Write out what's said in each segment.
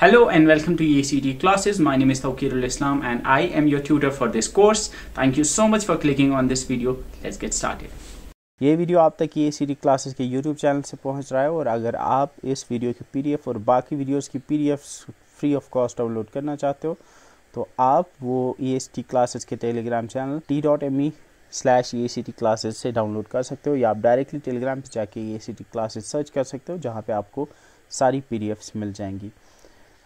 Hello and welcome to EACD classes. My name is Tawkirul Islam and I am your tutor for this course. Thank you so much for clicking on this video. Let's get started. ये video आप तक ये सीरी classes के YouTube channel से पहुंच रहा है और अगर आप इस वीडियो की पीडीएफ और बाकी वीडियोस की PDF free of cost download करना चाहते हो तो आप वो ई एस टी क्लासेस के Telegram channel T dot M E slash E C T classes से डाउनलोड कर सकते हो या आप डायरेक्टली टेलीग्राम पर जाके E C T classes search कर सकते हो जहाँ पर आपको सारी पी डी एफ्स मिल जाएंगी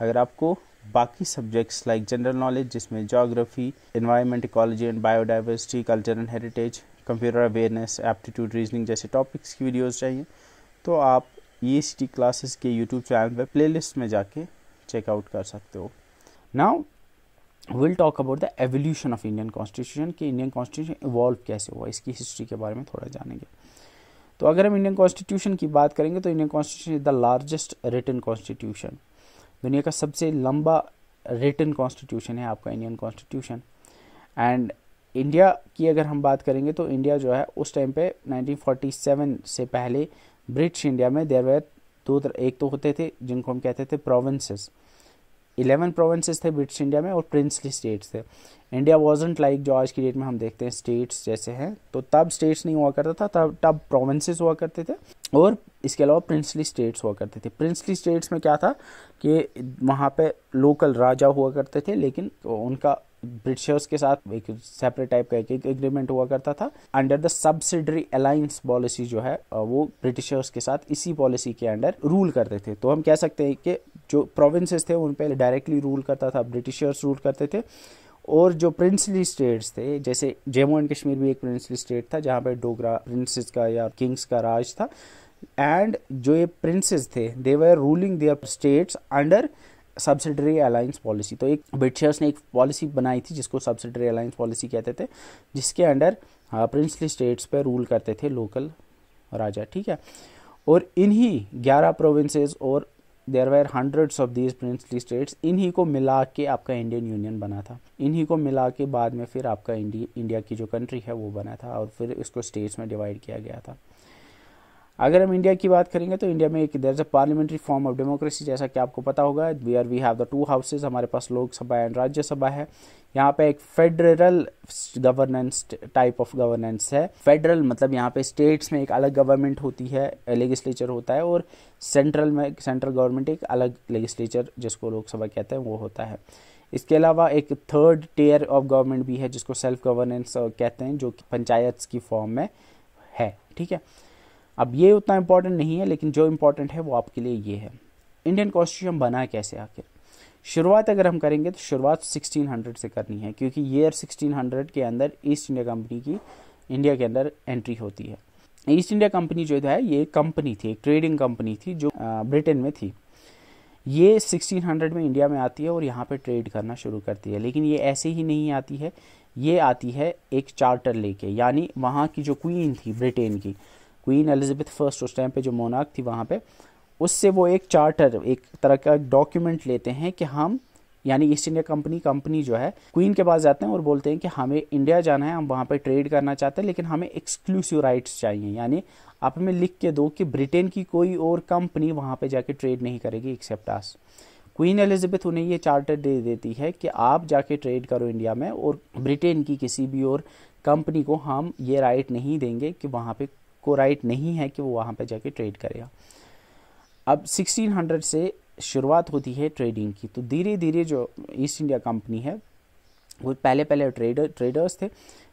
अगर आपको बाकी सब्जेक्ट्स लाइक जनरल नॉलेज जिसमें geography environment ecology and biodiversity culture and heritage computer awareness aptitude reasoning जैसे टॉपिक्स की वीडियोज़ चाहिए तो आप ई सी क्लासेस के यूट्यूब चैनल पर प्ले लिस्ट में जाके चेकआउट कर सकते हो now will talk about the evolution of Indian constitution कि इंडियन कॉन्स्टिट्यूशन इवॉल्व कैसे हुआ इसकी हिस्ट्री के बारे में थोड़ा जानेंगे तो अगर हम इंडियन कॉन्स्टिट्यूशन की बात करेंगे तो Indian constitution is the largest written constitution दुनिया का सबसे लंबा रिटर्न कॉन्स्टिट्यूशन है आपका इंडियन कॉन्स्टिट्यूशन एंड इंडिया की अगर हम बात करेंगे तो इंडिया जो है उस टाइम पे 1947 से पहले ब्रिटिश इंडिया में देर वेर दो एक तो होते थे जिनको हम कहते थे प्रोविंसेस इलेवन प्रोविंसेस थे ब्रिटिश इंडिया में और प्रिंसली स्टेट्स थे इंडिया वॉजेंट लाइक जो आज की डेट में हम देखते हैं स्टेट्स जैसे हैं तो तब स्टेट्स नहीं हुआ करता था तब तब प्रोविंसेस हुआ करते थे और इसके अलावा प्रिंसली स्टेट्स हुआ करते थे प्रिंसली स्टेट्स में क्या था कि वहाँ पे लोकल राजा हुआ करते थे लेकिन उनका ब्रिटिशर्स के साथ एक सेपरेट टाइप का एक एग्रीमेंट हुआ करता था under the subsidiary alliance policy जो है वो ब्रिटिशर्स के साथ इसी पॉलिसी के अंडर रूल करते थे तो हम कह सकते हैं कि जो प्रोविंसेस थे उन पर डायरेक्टली रूल करता था ब्रिटिशर्स रूल करते थे और जो प्रिंसली स्टेट्स थे जैसे जम्मू एंड कश्मीर भी एक प्रिंसली स्टेट था जहाँ पर डोगरा प्रिंसेस का या किंग्स का राज था एंड जो ये प्रिंसेस थे they were ruling their states under subsidiary alliance policy तो एक ब्रिटिशर्स ने एक पॉलिसी बनाई थी जिसको सब्सिडरी अलायंस पॉलिसी कहते थे जिसके अंडर प्रिंसली स्टेट्स पर रूल करते थे लोकल राजा ठीक है और इन्हीं ग्यारह प्रोविंसेस और there were hundreds of these princely states इन्हीं को मिला के आपका इंडियन यूनियन बना था इन्हीं को मिला के बाद में फिर आपका इंडिया की जो कंट्री है वो बना था और फिर इसको स्टेट्स में डिवाइड किया गया था अगर हम इंडिया की बात करेंगे तो इंडिया में एक there a parliamentary form of democracy जैसा कि आपको पता होगा we are we have the two houses हमारे पास लोकसभा एंड राज्यसभा है यहाँ पे एक federal governance type of governance है फेडरल मतलब यहाँ पे स्टेट्स में एक अलग गवर्नमेंट होती है लेजिस्लेचर होता है और सेंट्रल में सेंट्रल गवर्नमेंट एक अलग लेगिस्लेचर जिसको लोकसभा कहते हैं वो होता है इसके अलावा एक थर्ड टेयर ऑफ गवर्नमेंट भी है जिसको सेल्फ गवर्नेंस कहते हैं जो कि पंचायत की फॉर्म में है ठीक है अब ये उतना इम्पोर्टेंट नहीं है लेकिन जो इम्पोर्टेंट है वो आपके लिए ये है इंडियन कॉन्स्टिट्यूशन बना कैसे आखिर शुरुआत अगर हम करेंगे तो शुरुआत 1600 से करनी है क्योंकि ईयर 1600 के अंदर ईस्ट इंडिया कंपनी की इंडिया के अंदर एंट्री होती है ईस्ट इंडिया कंपनी जो है ये कंपनी थी एक ट्रेडिंग कंपनी थी जो ब्रिटेन में थी ये 1600 में इंडिया में आती है और यहाँ पे ट्रेड करना शुरू करती है लेकिन ये ऐसे ही नहीं आती है ये आती है एक चार्टर लेके यानी वहाँ की जो क्वीन थी ब्रिटेन की क्वीन एलिजबेथ फर्स्ट उस टाइम पे जो मोनाक थी वहाँ पे उससे वो एक चार्टर एक तरह का डॉक्यूमेंट लेते हैं कि हम यानी ईस्ट इंडिया कंपनी कंपनी जो है क्वीन के पास जाते हैं और बोलते हैं कि हमें इंडिया जाना है हम वहाँ पर ट्रेड करना चाहते हैं लेकिन हमें एक्सक्लूसिव राइट्स चाहिए यानी आप हमें लिख के दो कि ब्रिटेन की कोई और कंपनी वहाँ पर जाके ट्रेड नहीं करेगी एक्सेप्ट आस क्वीन एलिजबेथ उन्हें ये चार्टर दे देती है कि आप जाके ट्रेड करो इंडिया में और ब्रिटेन की किसी भी और कंपनी को हम ये राइट नहीं देंगे कि वहाँ पे को राइट नहीं है कि वो वहाँ पर जाके ट्रेड करेगा अब 1600 से शुरुआत होती है ट्रेडिंग की तो धीरे धीरे जो ईस्ट इंडिया कंपनी है वो पहले पहले ट्रेडर ट्रेडर्स थे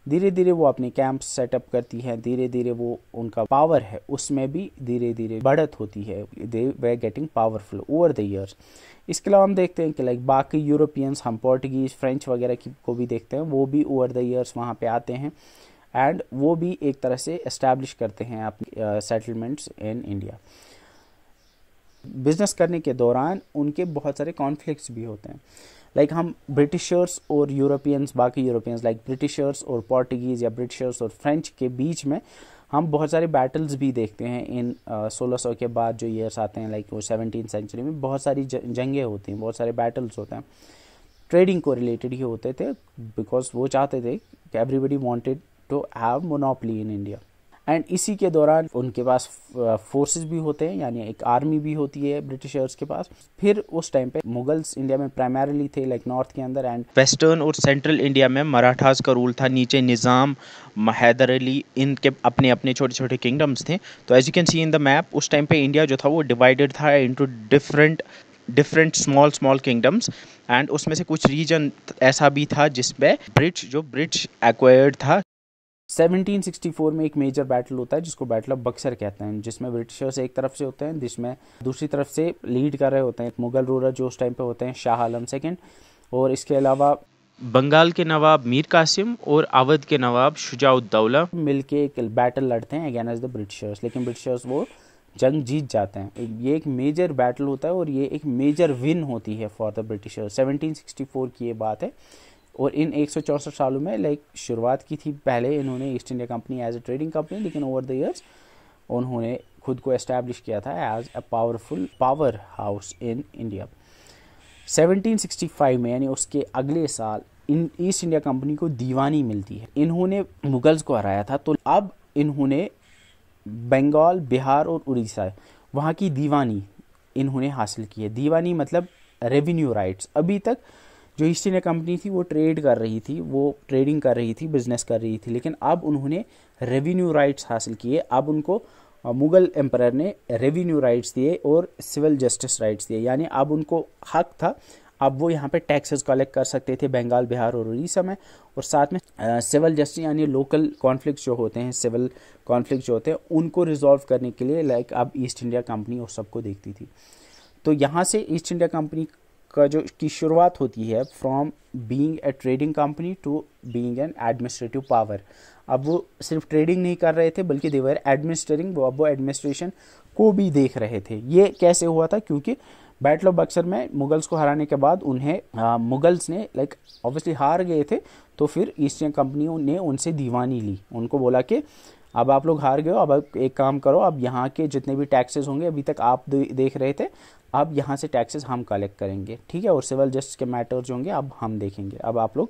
धीरे धीरे वो अपने कैंप सेटअप करती है धीरे धीरे वो उनका पावर है उसमें भी धीरे धीरे बढ़त होती है they were getting powerful over the years इसके अलावा हम देखते हैं कि लाइक बाकी यूरोपियंस हम पोर्टुगीज फ्रेंच वगैरह की को भी देखते हैं वो भी ओवर द ईयर्स वहाँ पे आते हैं एंड वो भी एक तरह से इस्टेब्लिश करते हैं आप सेटलमेंट्स इन इंडिया बिजनेस करने के दौरान उनके बहुत सारे कॉन्फ्लिक्ट भी होते हैं लाइक हम ब्रिटिशर्स और यूरोपियंस बाकी यूरोपियंस लाइक ब्रिटिशर्स और पोर्टुगीज़ या ब्रिटिशर्स और फ्रेंच के बीच में हम बहुत सारे बैटल्स भी देखते हैं इन सोलह सौ के बाद जो ईयर्स आते हैं लाइक वो सेवनटीन सेंचुरी में बहुत सारी जंगें होती हैं बहुत सारे बैटल्स होते हैं ट्रेडिंग को रिलेटेड ही होते थे बिकॉज वो चाहते थे कि everybody wanted to have monopoly in India and इसी के दौरान उनके पास फोर्सेस भी होते हैं यानी एक आर्मी भी होती है ब्रिटिशर्स के पास फिर उस टाइम पे मुगल्स इंडिया में प्राइमरली थे लाइक नॉर्थ के अंदर एंड वेस्टर्न और सेंट्रल इंडिया में मराठास का रूल था नीचे निज़ाम हैदर अली इनके अपने अपने छोटे छोटे किंगडम्स थे तो as you can see in the map उस टाइम पे इंडिया जो था वो डिवाइडेड था into different different small small kingdoms and उसमें से कुछ रीजन ऐसा भी था जिसमें ब्रिटिश जो ब्रिटिश एक्वायर्ड था 1764 में एक मेजर बैटल होता है जिसको बैटल ऑफ बक्सर कहते हैं जिसमें ब्रिटिशर्स एक तरफ से होते हैं जिसमें दूसरी तरफ से लीड कर रहे होते हैं मुगल रूलर जो उस टाइम पे होते हैं शाह आलम सेकेंड और इसके अलावा बंगाल के नवाब मीर कासिम और अवध के नवाब शुजाउद्दौला मिलके एक बैटल लड़ते हैं अगेंस्ट द ब्रिटिशर्स लेकिन ब्रिटिशर्स वो जंग जीत जाते हैं ये एक मेजर बैटल होता है और ये एक मेजर विन होती है फॉर द ब्रिटिशर्स 1764 की ये बात है और इन एक सालों में लाइक शुरुआत की थी पहले इन्होंने East India company as a trading company लेकिन ओवर द ईयर्स उन्होंने खुद को एस्टैब्लिश किया था as a powerful power house in India 1765 में यानी उसके अगले साल इन ईस्ट इंडिया कंपनी को दीवानी मिलती है इन्होंने मुगल्स को हराया था तो अब इन्होंने बंगाल बिहार और उड़ीसा वहाँ की दीवानी इन्होंने हासिल की है दीवानी मतलब रेवेन्यू राइट्स अभी तक जो ईस्ट इंडिया कंपनी थी वो ट्रेड कर रही थी वो ट्रेडिंग कर रही थी बिजनेस कर रही थी लेकिन अब उन्होंने रेवेन्यू राइट्स हासिल किए अब उनको मुगल एम्पायर ने रेवेन्यू राइट्स दिए और सिविल जस्टिस राइट्स दिए यानी अब उनको हक था अब वो यहाँ पे टैक्सेस कलेक्ट कर सकते थे बंगाल बिहार और उड़ीसा में और साथ में सिविल जस्टिस यानी लोकल कॉन्फ्लिक्ट जो होते हैं सिविल कॉन्फ्लिक्ट जो होते हैं उनको रिजॉल्व करने के लिए लाइक अब ईस्ट इंडिया कंपनी और सबको देखती थी तो यहाँ से ईस्ट इंडिया कंपनी का जो की शुरुआत होती है from being a trading company to being an administrative power अब वो सिर्फ ट्रेडिंग नहीं कर रहे थे बल्कि देवर एडमिनिस्ट्रेटिंग वो अब वो एडमिनिस्ट्रेशन को भी देख रहे थे ये कैसे हुआ था क्योंकि बैटल ऑफ बक्सर में मुगल्स को हराने के बाद उन्हें आ, मुगल्स ने लाइक ऑब्वियसली हार गए थे तो फिर ईस्ट इंडिया कंपनी ने उनसे दीवानी ली उनको बोला कि अब आप लोग हार गए हो अब एक काम करो अब यहाँ के जितने भी टैक्सेस होंगे अभी तक आप देख रहे थे अब यहाँ से टैक्सेस हम कलेक्ट करेंगे ठीक है और सिविल जस्ट के मैटर्स होंगे अब हम देखेंगे अब आप लोग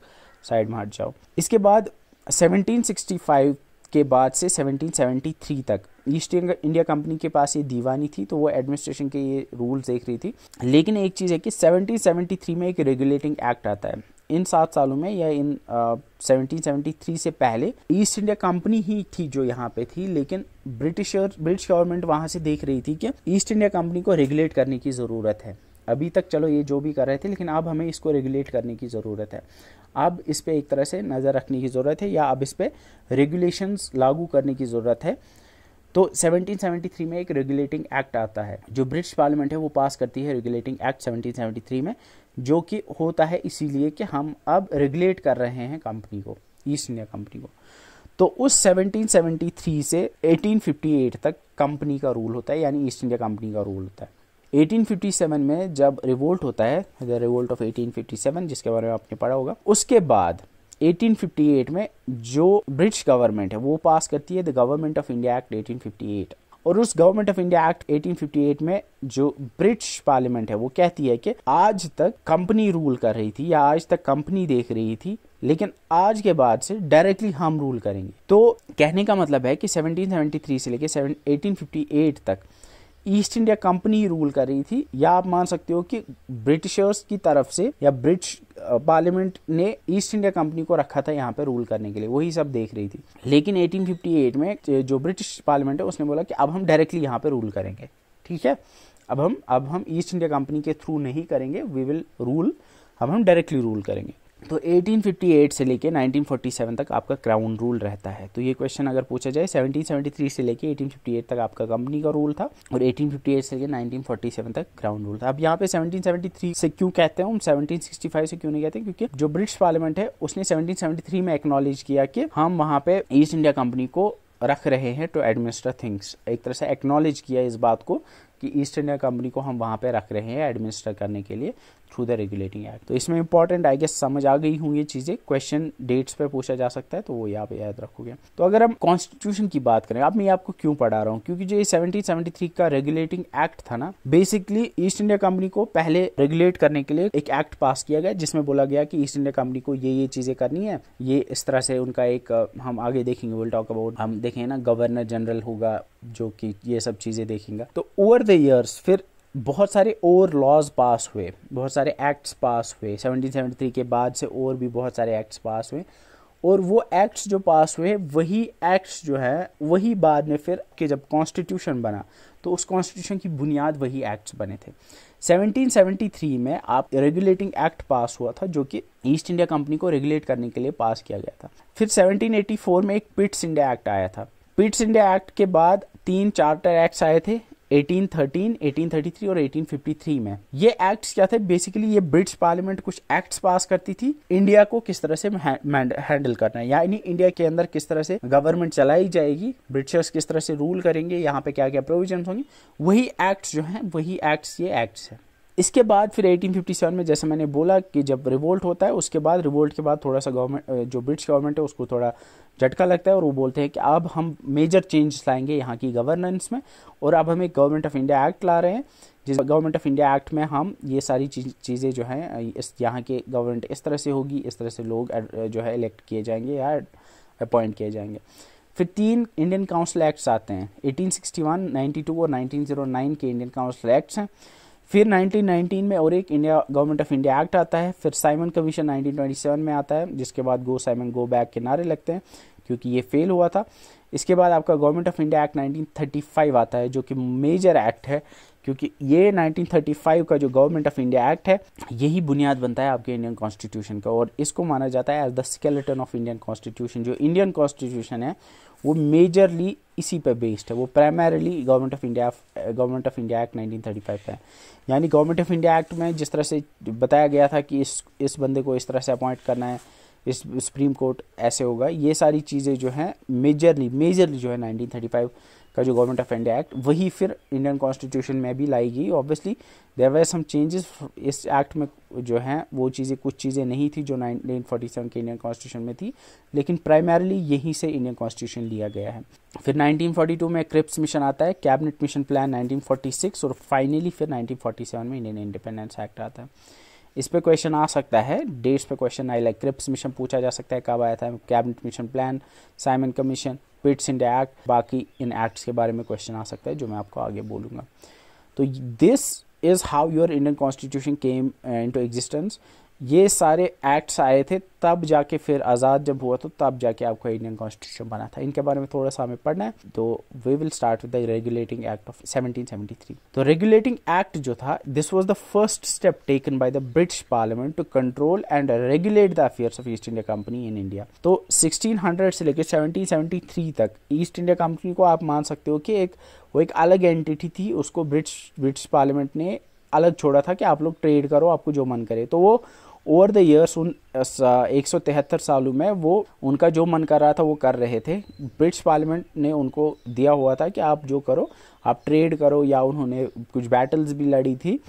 साइड में हट जाओ इसके बाद 1765 के बाद से 1773 तक ईस्ट इंडिया कंपनी के पास ये दीवानी थी तो वो एडमिनिस्ट्रेशन के ये रूल्स देख रही थी लेकिन एक चीज़ है कि 1773 में एक रेगुलेटिंग एक्ट आता है इन सात सालों में या इन सेवनटीन 1773 थ्री से पहले ईस्ट इंडिया कंपनी ही थी जो यहाँ पे थी लेकिन ब्रिटिशर ब्रिटिश गवर्नमेंट वहाँ से देख रही थी कि ईस्ट इंडिया कंपनी को रेगुलेट करने की ज़रूरत है अभी तक चलो ये जो भी कर रहे थे लेकिन अब हमें इसको रेगुलेट करने की ज़रूरत है अब इस पर एक तरह से नज़र रखने की ज़रूरत है या अब इस पर रेगुलेशन लागू करने की ज़रूरत है तो 1773 में एक रेगुलेटिंग एक्ट आता है जो ब्रिटिश पार्लियामेंट है वो पास करती है रेगुलेटिंग एक्ट 1773 में जो कि होता है इसीलिए कि हम अब रेगुलेट कर रहे हैं कंपनी को ईस्ट इंडिया कंपनी को तो उस 1773 से 1858 तक कंपनी का रूल होता है यानी ईस्ट इंडिया कंपनी का रूल होता है 1857 में जब रिवोल्ट होता है द रिवोल्ट ऑफ 1857 जिसके बारे में आपने पढ़ा होगा उसके बाद 1858 में जो ब्रिटिश गवर्नमेंट है वो पास करती है the government of India act 1858 और उस गवर्नमेंट ऑफ इंडिया एक्ट 1858 में जो ब्रिटिश पार्लियामेंट है वो कहती है कि आज तक कंपनी रूल कर रही थी या आज तक कंपनी देख रही थी लेकिन आज के बाद से डायरेक्टली हम रूल करेंगे तो कहने का मतलब है कि 1773 से लेकर 1858 तक ईस्ट इंडिया कंपनी रूल कर रही थी या आप मान सकते हो कि ब्रिटिशर्स की तरफ से या ब्रिटिश पार्लियामेंट ने ईस्ट इंडिया कंपनी को रखा था यहाँ पे रूल करने के लिए वही सब देख रही थी लेकिन 1858 में जो ब्रिटिश पार्लियामेंट है उसने बोला कि अब हम डायरेक्टली यहाँ पे रूल करेंगे ठीक है अब हम अब हम ईस्ट इंडिया कंपनी के थ्रू नहीं करेंगे वी विल रूल अब हम डायरेक्टली रूल करेंगे तो 1858 से लेके 1947 तक आपका क्राउन रूल रहता है तो ये क्वेश्चन अगर पूछा जाए 1773 से लेके 1858 तक आपका कंपनी का रूल था और 1858 से लेके 1947 तक क्राउन रूल था अब यहाँ पे 1773 से क्यों कहते हैं हम 1765 से क्यों नहीं कहते क्योंकि जो ब्रिटिश पार्लियामेंट है उसने 1773 में एक्नॉलेज किया कि हम वहाँ पे ईस्ट इंडिया कंपनी को रख रहे हैं टू एडमिनिस्टर थिंग्स एक तरह से एक्नॉलेज किया इस बात को कि ईस्ट इंडिया कंपनी को हम वहाँ पे रख रहे हैं एडमिनिस्टर करने के लिए थ्रू द रेगुलेटिंग एक्ट तो इसमें इंपॉर्टेंट आई गेस समझ आ गई हूँ ये चीज़ें क्वेश्चन डेट्स पे पूछा जा सकता है तो वो यहाँ पे याद रखोगे तो अगर हम कॉन्स्टिट्यूशन की बात करें अब मैं आपको क्यों पढ़ा रहा हूँ क्योंकि जो ये का रेगुलेटिंग एक्ट था ना बेसिकली ईस्ट इंडिया कंपनी को पहले रेगुलेट करने के लिए एक एक्ट पास किया गया जिसमें बोला गया कि ईस्ट इंडिया कंपनी को ये ये चीज़ें करनी है ये इस तरह से उनका एक हम आगे देखेंगे विल टॉक अबाउट हम देखें ना गवर्नर जनरल होगा जो कि ये सब चीज़ें देखेंगे तो ओवर द ईयर्स फिर बहुत सारे और लॉज पास हुए बहुत सारे एक्ट्स पास हुए 1773 के बाद से और भी बहुत सारे एक्ट्स पास हुए और वो एक्ट्स जो पास हुए वही एक्ट्स जो है वही बाद में फिर कि जब कॉन्स्टिट्यूशन बना तो उस कॉन्स्टिट्यूशन की बुनियाद वही एक्ट्स बने थे 1773 में आप रेगुलेटिंग एक्ट पास हुआ था जो कि ईस्ट इंडिया कंपनी को रेगुलेट करने के लिए पास किया गया था फिर 1784 में एक पिट्स इंडिया एक्ट आया था पिट्स इंडिया एक्ट के बाद तीन चार्टर एक्ट्स आए थे 1813, 1833 और 1853 में ये एक्ट्स क्या थे बेसिकली ये ब्रिटिश पार्लियामेंट कुछ एक्ट्स पास करती थी इंडिया को किस तरह से हैंडल करना है यानी इंडिया के अंदर किस तरह से गवर्नमेंट चलाई जाएगी ब्रिटिशर्स किस तरह से रूल करेंगे यहाँ पे क्या क्या प्रोविजन होंगे वही एक्ट्स जो हैं वही एक्ट्स ये एक्ट्स हैं इसके बाद फिर 1857 में जैसे मैंने बोला कि जब रिवोल्ट होता है उसके बाद रिवोल्ट के बाद थोड़ा सा गवर्नमेंट जो ब्रिटिश गवर्नमेंट है उसको थोड़ा झटका लगता है और वो बोलते हैं कि अब हम मेजर चेंज लाएंगे यहाँ की गवर्नेंस में और अब हम एक गवर्नमेंट ऑफ इंडिया एक्ट ला रहे हैं जिस गवर्नमेंट ऑफ इंडिया एक्ट में हम ये सारी चीज़ें जो हैं इस यहाँ के गवर्नमेंट इस तरह से होगी इस तरह से लोग जो है इलेक्ट किए जाएंगे या अपॉइंट किए जाएंगे फिर तीन इंडियन काउंसिल एक्ट्स आते हैं 1861, 92 और 1909 के इंडियन काउंसिल एक्ट्स हैं फिर 1919 में और एक India government of India act आता है फिर साइमन कमीशन 1927 में आता है जिसके बाद गो साइमन गो बैक के नारे लगते हैं क्योंकि ये फेल हुआ था इसके बाद आपका गवर्नमेंट ऑफ इंडिया एक्ट 1935 आता है जो कि मेजर एक्ट है क्योंकि ये 1935 का जो गवर्नमेंट ऑफ इंडिया एक्ट है यही बुनियाद बनता है आपके इंडियन कॉन्स्टिट्यूशन का और इसको माना जाता है as the skeleton of Indian constitution जो इंडियन कॉन्स्टिट्यूशन है वो मेजरली इसी पर बेस्ड है वो primarily government of India government of India act 1935 पे है यानी गवर्नमेंट ऑफ इंडिया एक्ट में जिस तरह से बताया गया था कि इस इस बंदे को इस तरह से अपॉइंट करना है इस सुप्रीम कोर्ट ऐसे होगा ये सारी चीज़ें जो हैं मेजरली मेजरली जो है 1935 का जो गवर्नमेंट ऑफ इंडिया एक्ट वही फिर इंडियन कॉन्स्टिट्यूशन में भी लाई गई obviously there were some changes इस एक्ट में जो हैं वो चीज़ें कुछ चीज़ें नहीं थी जो 1947 के इंडियन कॉन्स्टिट्यूशन में थी लेकिन प्राइमरली यहीं से इंडियन कॉन्स्टिट्यूशन लिया गया है फिर 1942 में क्रिप्स मिशन आता है कैबिनेट मिशन प्लान 1946 और फाइनली फिर 1947 में इंडियन इंडिपेंडेंस एक्ट आता है इस पर क्वेश्चन आ सकता है डेट्स पे question I like Cripps mission पूछा जा सकता है कब आया था cabinet mission plan Simon commission Pitts India act बाकी इन एक्ट्स के बारे में क्वेश्चन आ सकता है जो मैं आपको आगे बोलूँगा तो this is how your Indian constitution came into existence ये सारे एक्ट्स आए थे तब जाके फिर आज़ाद जब हुआ तो तब जाके आपको इंडियन कॉन्स्टिट्यूशन बना था इनके बारे में थोड़ा सा हमें पढ़ना है तो we will start with the regulating act of 1773 तो रेगुलेटिंग एक्ट जो था this was the first step taken by the British parliament to control and regulate the affairs of East India company in India तो sixteen से लेकर seventeen तक east India company को आप मान सकते हो कि एक वो एक अलग एंटिटी थी उसको ब्रिटिश ब्रिटिश पार्लियामेंट ने अलग छोड़ा था कि आप लोग ट्रेड करो आपको जो मन करे तो वो ओवर द ईयर्स उन एक सालों में वो उनका जो मन कर रहा था वो कर रहे थे ब्रिटिश पार्लियामेंट ने उनको दिया हुआ था कि आप जो करो आप ट्रेड करो या उन्होंने कुछ बैटल्स भी लड़ी थी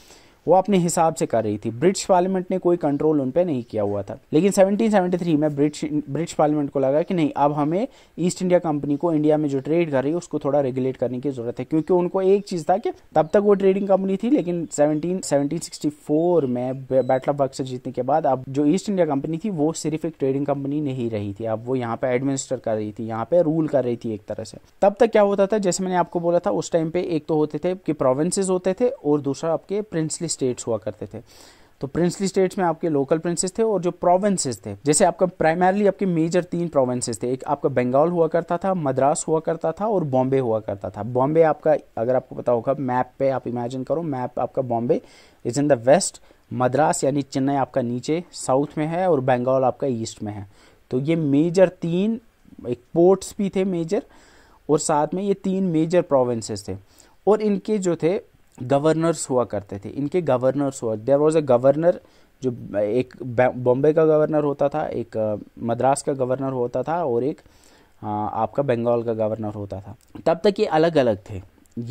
वो अपने हिसाब से कर रही थी ब्रिटिश पार्लियामेंट ने कोई कंट्रोल उन पर नहीं किया हुआ था लेकिन 1773 में ब्रिटिश ब्रिटिश पार्लियामेंट को लगा कि नहीं अब हमें ईस्ट इंडिया कंपनी को इंडिया में जो ट्रेड कर रही है उसको थोड़ा रेगुलेट करने की जरूरत है क्योंकि उनको एक चीज़ था कि तब तक वो ट्रेडिंग कंपनी थी लेकिन सेवनटीन में बैटल ऑफ बक्सर जीतने के बाद अब जो ईस्ट इंडिया कंपनी थी वो सिर्फ एक ट्रेडिंग कंपनी नहीं रही थी अब वो यहाँ पे एडमिनिस्टर कर रही थी यहाँ पे रूल कर रही थी एक तरह से तब तक क्या होता था जैसे मैंने आपको बोला था उस टाइम पे एक तो होते थे कि प्रोविंसेस होते थे और दूसरा आपके प्रिंसली स्टेट्स हुआ करते थे तो प्रिंसली स्टेट्स में आपके लोकल प्रिंसेस थे और जो प्रोविंसेस थे जैसे आपका प्राइमरली आपके मेजर तीन प्रोविंसेस थे एक आपका बंगाल हुआ करता था मद्रास हुआ करता था और बॉम्बे हुआ करता था बॉम्बे आपका अगर आपको पता होगा मैप पे आप इमेजिन करो मैप आपका Bombay is in the west Madras यानी चेन्नई आपका नीचे साउथ में है और बंगाल आपका ईस्ट में है तो ये मेजर तीन एक पोर्ट्स भी थे मेजर और साथ में ये तीन मेजर प्रोविंसेस थे और इनके जो थे गवर्नर्स हुआ करते थे इनके गवर्नर्स हुआ देर वॉज अ गवर्नर जो एक बॉम्बे का गवर्नर होता था एक मद्रास का गवर्नर होता था और एक आपका बंगाल का गवर्नर होता था तब तक ये अलग अलग थे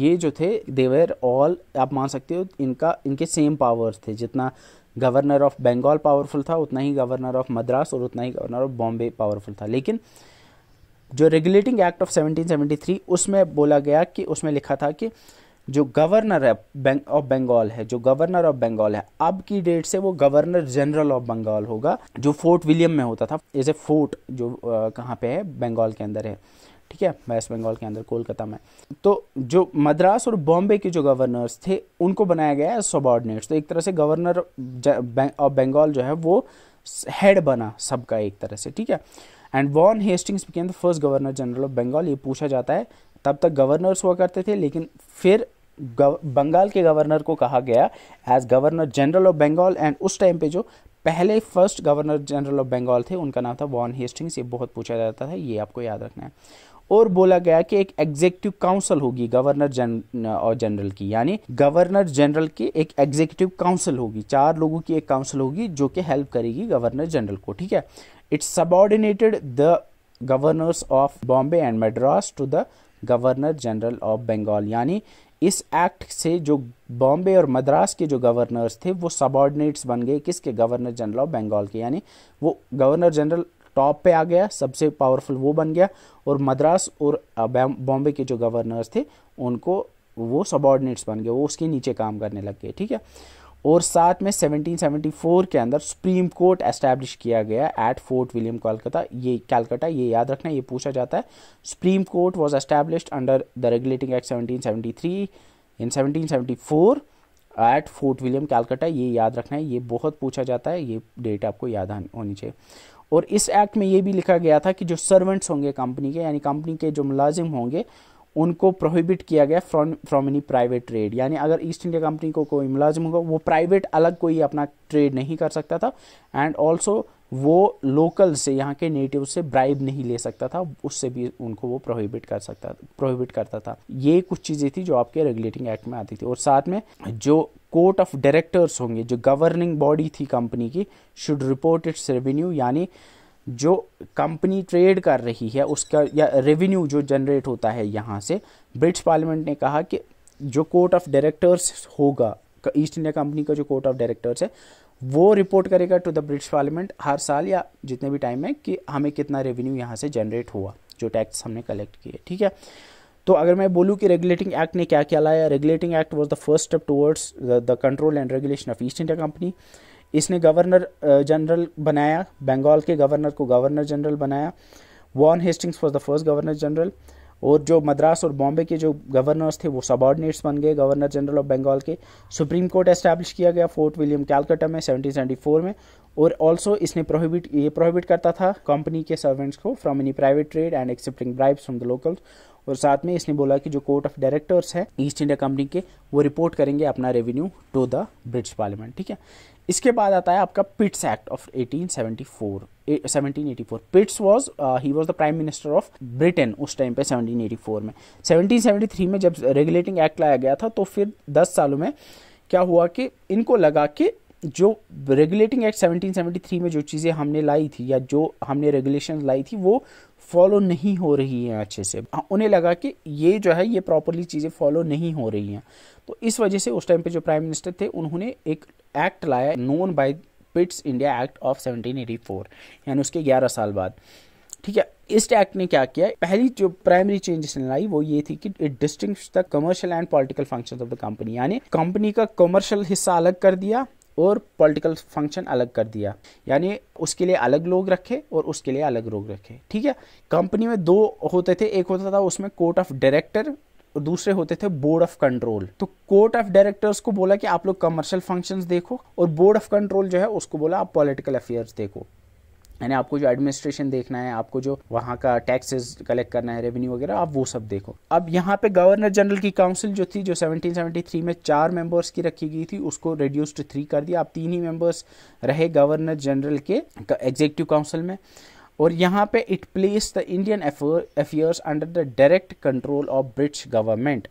ये जो थे देवेर ऑल आप मान सकते हो इनका इनके सेम पावर्स थे जितना गवर्नर ऑफ बंगाल पावरफुल था उतना ही गवर्नर ऑफ मद्रास और उतना ही गवर्नर ऑफ बॉम्बे पावरफुल था लेकिन जो रेगुलेटिंग एक्ट ऑफ 1773 उसमें बोला गया कि उसमें लिखा था कि जो गवर्नर है बैंक ऑफ बंगाल है जो गवर्नर ऑफ बंगाल है अब की डेट से वो गवर्नर जनरल ऑफ बंगाल होगा जो फोर्ट विलियम में होता था एज ए फोर्ट जो कहाँ पे है बंगाल के अंदर है ठीक है वेस्ट बंगाल के अंदर कोलकाता में तो जो मद्रास और बॉम्बे के जो गवर्नर्स थे उनको बनाया गया है सबॉर्डिनेट्स तो एक तरह से गवर्नर ऑफ बंगाल जो है वो हेड बना सबका एक तरह से ठीक है and Warren Hastings became the first governor general of Bengal ये पूछा जाता है तब तक गवर्नर्स हुआ करते थे लेकिन फिर बंगाल के गवर्नर को कहा गया as governor general of Bengal and उस टाइम पे जो पहले first governor general of Bengal थे उनका नाम था वॉन हेस्टिंग्स ये बहुत पूछा जाता था ये आपको याद रखना है और बोला गया कि एक एग्जीक्यूटिव काउंसिल होगी गवर्नर जन और जनरल की यानी गवर्नर जनरल की एक एग्जीक्यूटिव काउंसिल होगी चार लोगों की एक काउंसिल होगी जो कि हेल्प करेगी गवर्नर जनरल को ठीक है it's subordinated the governors of Bombay and Madras to the governor general of Bengal यानी इस एक्ट से जो बॉम्बे और मद्रास के जो गवर्नर्स थे वो सबॉर्डिनेट्स बन गए किसके गवर्नर जनरल ऑफ बंगाल के यानी वो गवर्नर जनरल टॉप पे आ गया सबसे पावरफुल वो बन गया और मद्रास और बॉम्बे के जो गवर्नर्स थे उनको वो सबॉर्डिनेट्स बन गए वो उसके नीचे काम करने लग गए ठीक है और साथ में 1774 के अंदर सुप्रीम कोर्ट एस्टैब्लिश किया गया एट फोर्ट विलियम कोलकाता ये कैलकाटा ये याद रखना ये पूछा जाता है supreme court was established under the regulating act 1773 in 1774 at Fort William Calcutta ये याद रखना है ये बहुत पूछा जाता है ये डेट आपको याद होनी चाहिए और इस एक्ट में ये भी लिखा गया था कि जो सर्वेंट्स होंगे कंपनी के यानी कंपनी के जो मुलाजिम होंगे उनको प्रोहिबिट किया गया from from any private trade यानी अगर ईस्ट इंडिया कंपनी को कोई मुलाजिम होगा वो प्राइवेट अलग कोई अपना ट्रेड नहीं कर सकता था एंड ऑल्सो वो लोकल से यहाँ के नेटिव से ब्राइब नहीं ले सकता था उससे भी उनको वो प्रोहिबिट कर सकता प्रोहिबिट करता था ये कुछ चीज़ें थी जो आपके रेगुलेटिंग एक्ट में आती थी और साथ में जो कोर्ट ऑफ डायरेक्टर्स होंगे जो गवर्निंग बॉडी थी कंपनी की शुड रिपोर्ट इट्स रेवेन्यू यानी जो कंपनी ट्रेड कर रही है उसका या रेवेन्यू जो जनरेट होता है यहाँ से ब्रिटिश पार्लियामेंट ने कहा कि जो कोर्ट ऑफ डायरेक्टर्स होगा ईस्ट इंडिया कंपनी का जो कोर्ट ऑफ डायरेक्टर्स है वो रिपोर्ट करेगा टू द ब्रिटिश पार्लियामेंट हर साल या जितने भी टाइम में कि हमें कितना रेवेन्यू यहाँ से जनरेट हुआ जो टैक्स हमने कलेक्ट किए ठीक है तो अगर मैं बोलूँ कि रेगुलेटिंग एक्ट ने क्या क्या लाया regulating act was the first step towards the control and regulation of East India company इसने गवर्नर जनरल बनाया बंगाल के गवर्नर को गवर्नर जनरल बनाया Warren Hastings was the first governor general और जो मद्रास और बॉम्बे के जो गवर्नर्स थे वो सबॉर्डिनेट्स बन गए गवर्नर जनरल ऑफ बंगाल के सुप्रीम कोर्ट एस्टैब्लिश किया गया फोर्ट विलियम कैलकटा में 1774 में और ऑल्सो इसने प्रोहिबिट ये प्रोहिबिट करता था कंपनी के सर्वेंट्स को from any private trade and accepting bribes from the locals और साथ में इसने बोला कि जो कोर्ट ऑफ डायरेक्टर्स है ईस्ट इंडिया कंपनी के वो रिपोर्ट करेंगे अपना revenue to the British parliament ठीक है इसके बाद आता है आपका Pitt's act of 1874 1784 Pitts was he was the prime minister of Britain उस टाइम पे 1784 में 1773 में जब रेगुलेटिंग एक्ट लाया गया था तो फिर 10 सालों में क्या हुआ कि इनको लगा कि जो रेगुलेटिंग एक्ट 1773 में जो चीज़ें हमने लाई थी या जो हमने रेगुलेशन लाई थी वो फॉलो नहीं हो रही हैं अच्छे से हाँ, उन्हें लगा कि ये जो है ये प्रॉपरली चीज़ें फॉलो नहीं हो रही हैं तो इस वजह से उस टाइम पे जो प्राइम मिनिस्टर थे उन्होंने एक एक्ट लाया known by Pitt's India act of 1784 यानी उसके 11 साल बाद ठीक है इस एक्ट ने क्या किया पहली जो प्राइमरी चेंजेस लाई वो ये थी कि it distinguished the commercial and political function of the company यानी कंपनी का कमर्शियल हिस्सा अलग कर दिया और पॉलिटिकल फंक्शन अलग कर दिया यानी उसके लिए अलग लोग रखे और उसके लिए अलग लोग रखे ठीक है कंपनी में दो होते थे एक होता था उसमें कोर्ट ऑफ डायरेक्टर और दूसरे होते थे बोर्ड ऑफ कंट्रोल तो कोर्ट ऑफ डायरेक्टर्स को बोला कि आप लोग कमर्शियल फंक्शंस देखो और बोर्ड ऑफ कंट्रोल जो है उसको बोला आप पॉलिटिकल अफेयर्स देखो यानी आपको जो एडमिनिस्ट्रेशन देखना है आपको जो वहाँ का टैक्सेस कलेक्ट करना है रेवेन्यू वगैरह आप वो सब देखो अब यहाँ पे गवर्नर जनरल की काउंसिल जो थी जो 1773 में चार मेंबर्स की रखी गई थी उसको रिड्यूस टू थ्री कर दिया आप तीन ही मेंबर्स रहे गवर्नर जनरल के एग्जीक्यूटिव काउंसिल में और यहाँ पे it place the Indian affairs under the direct control of British government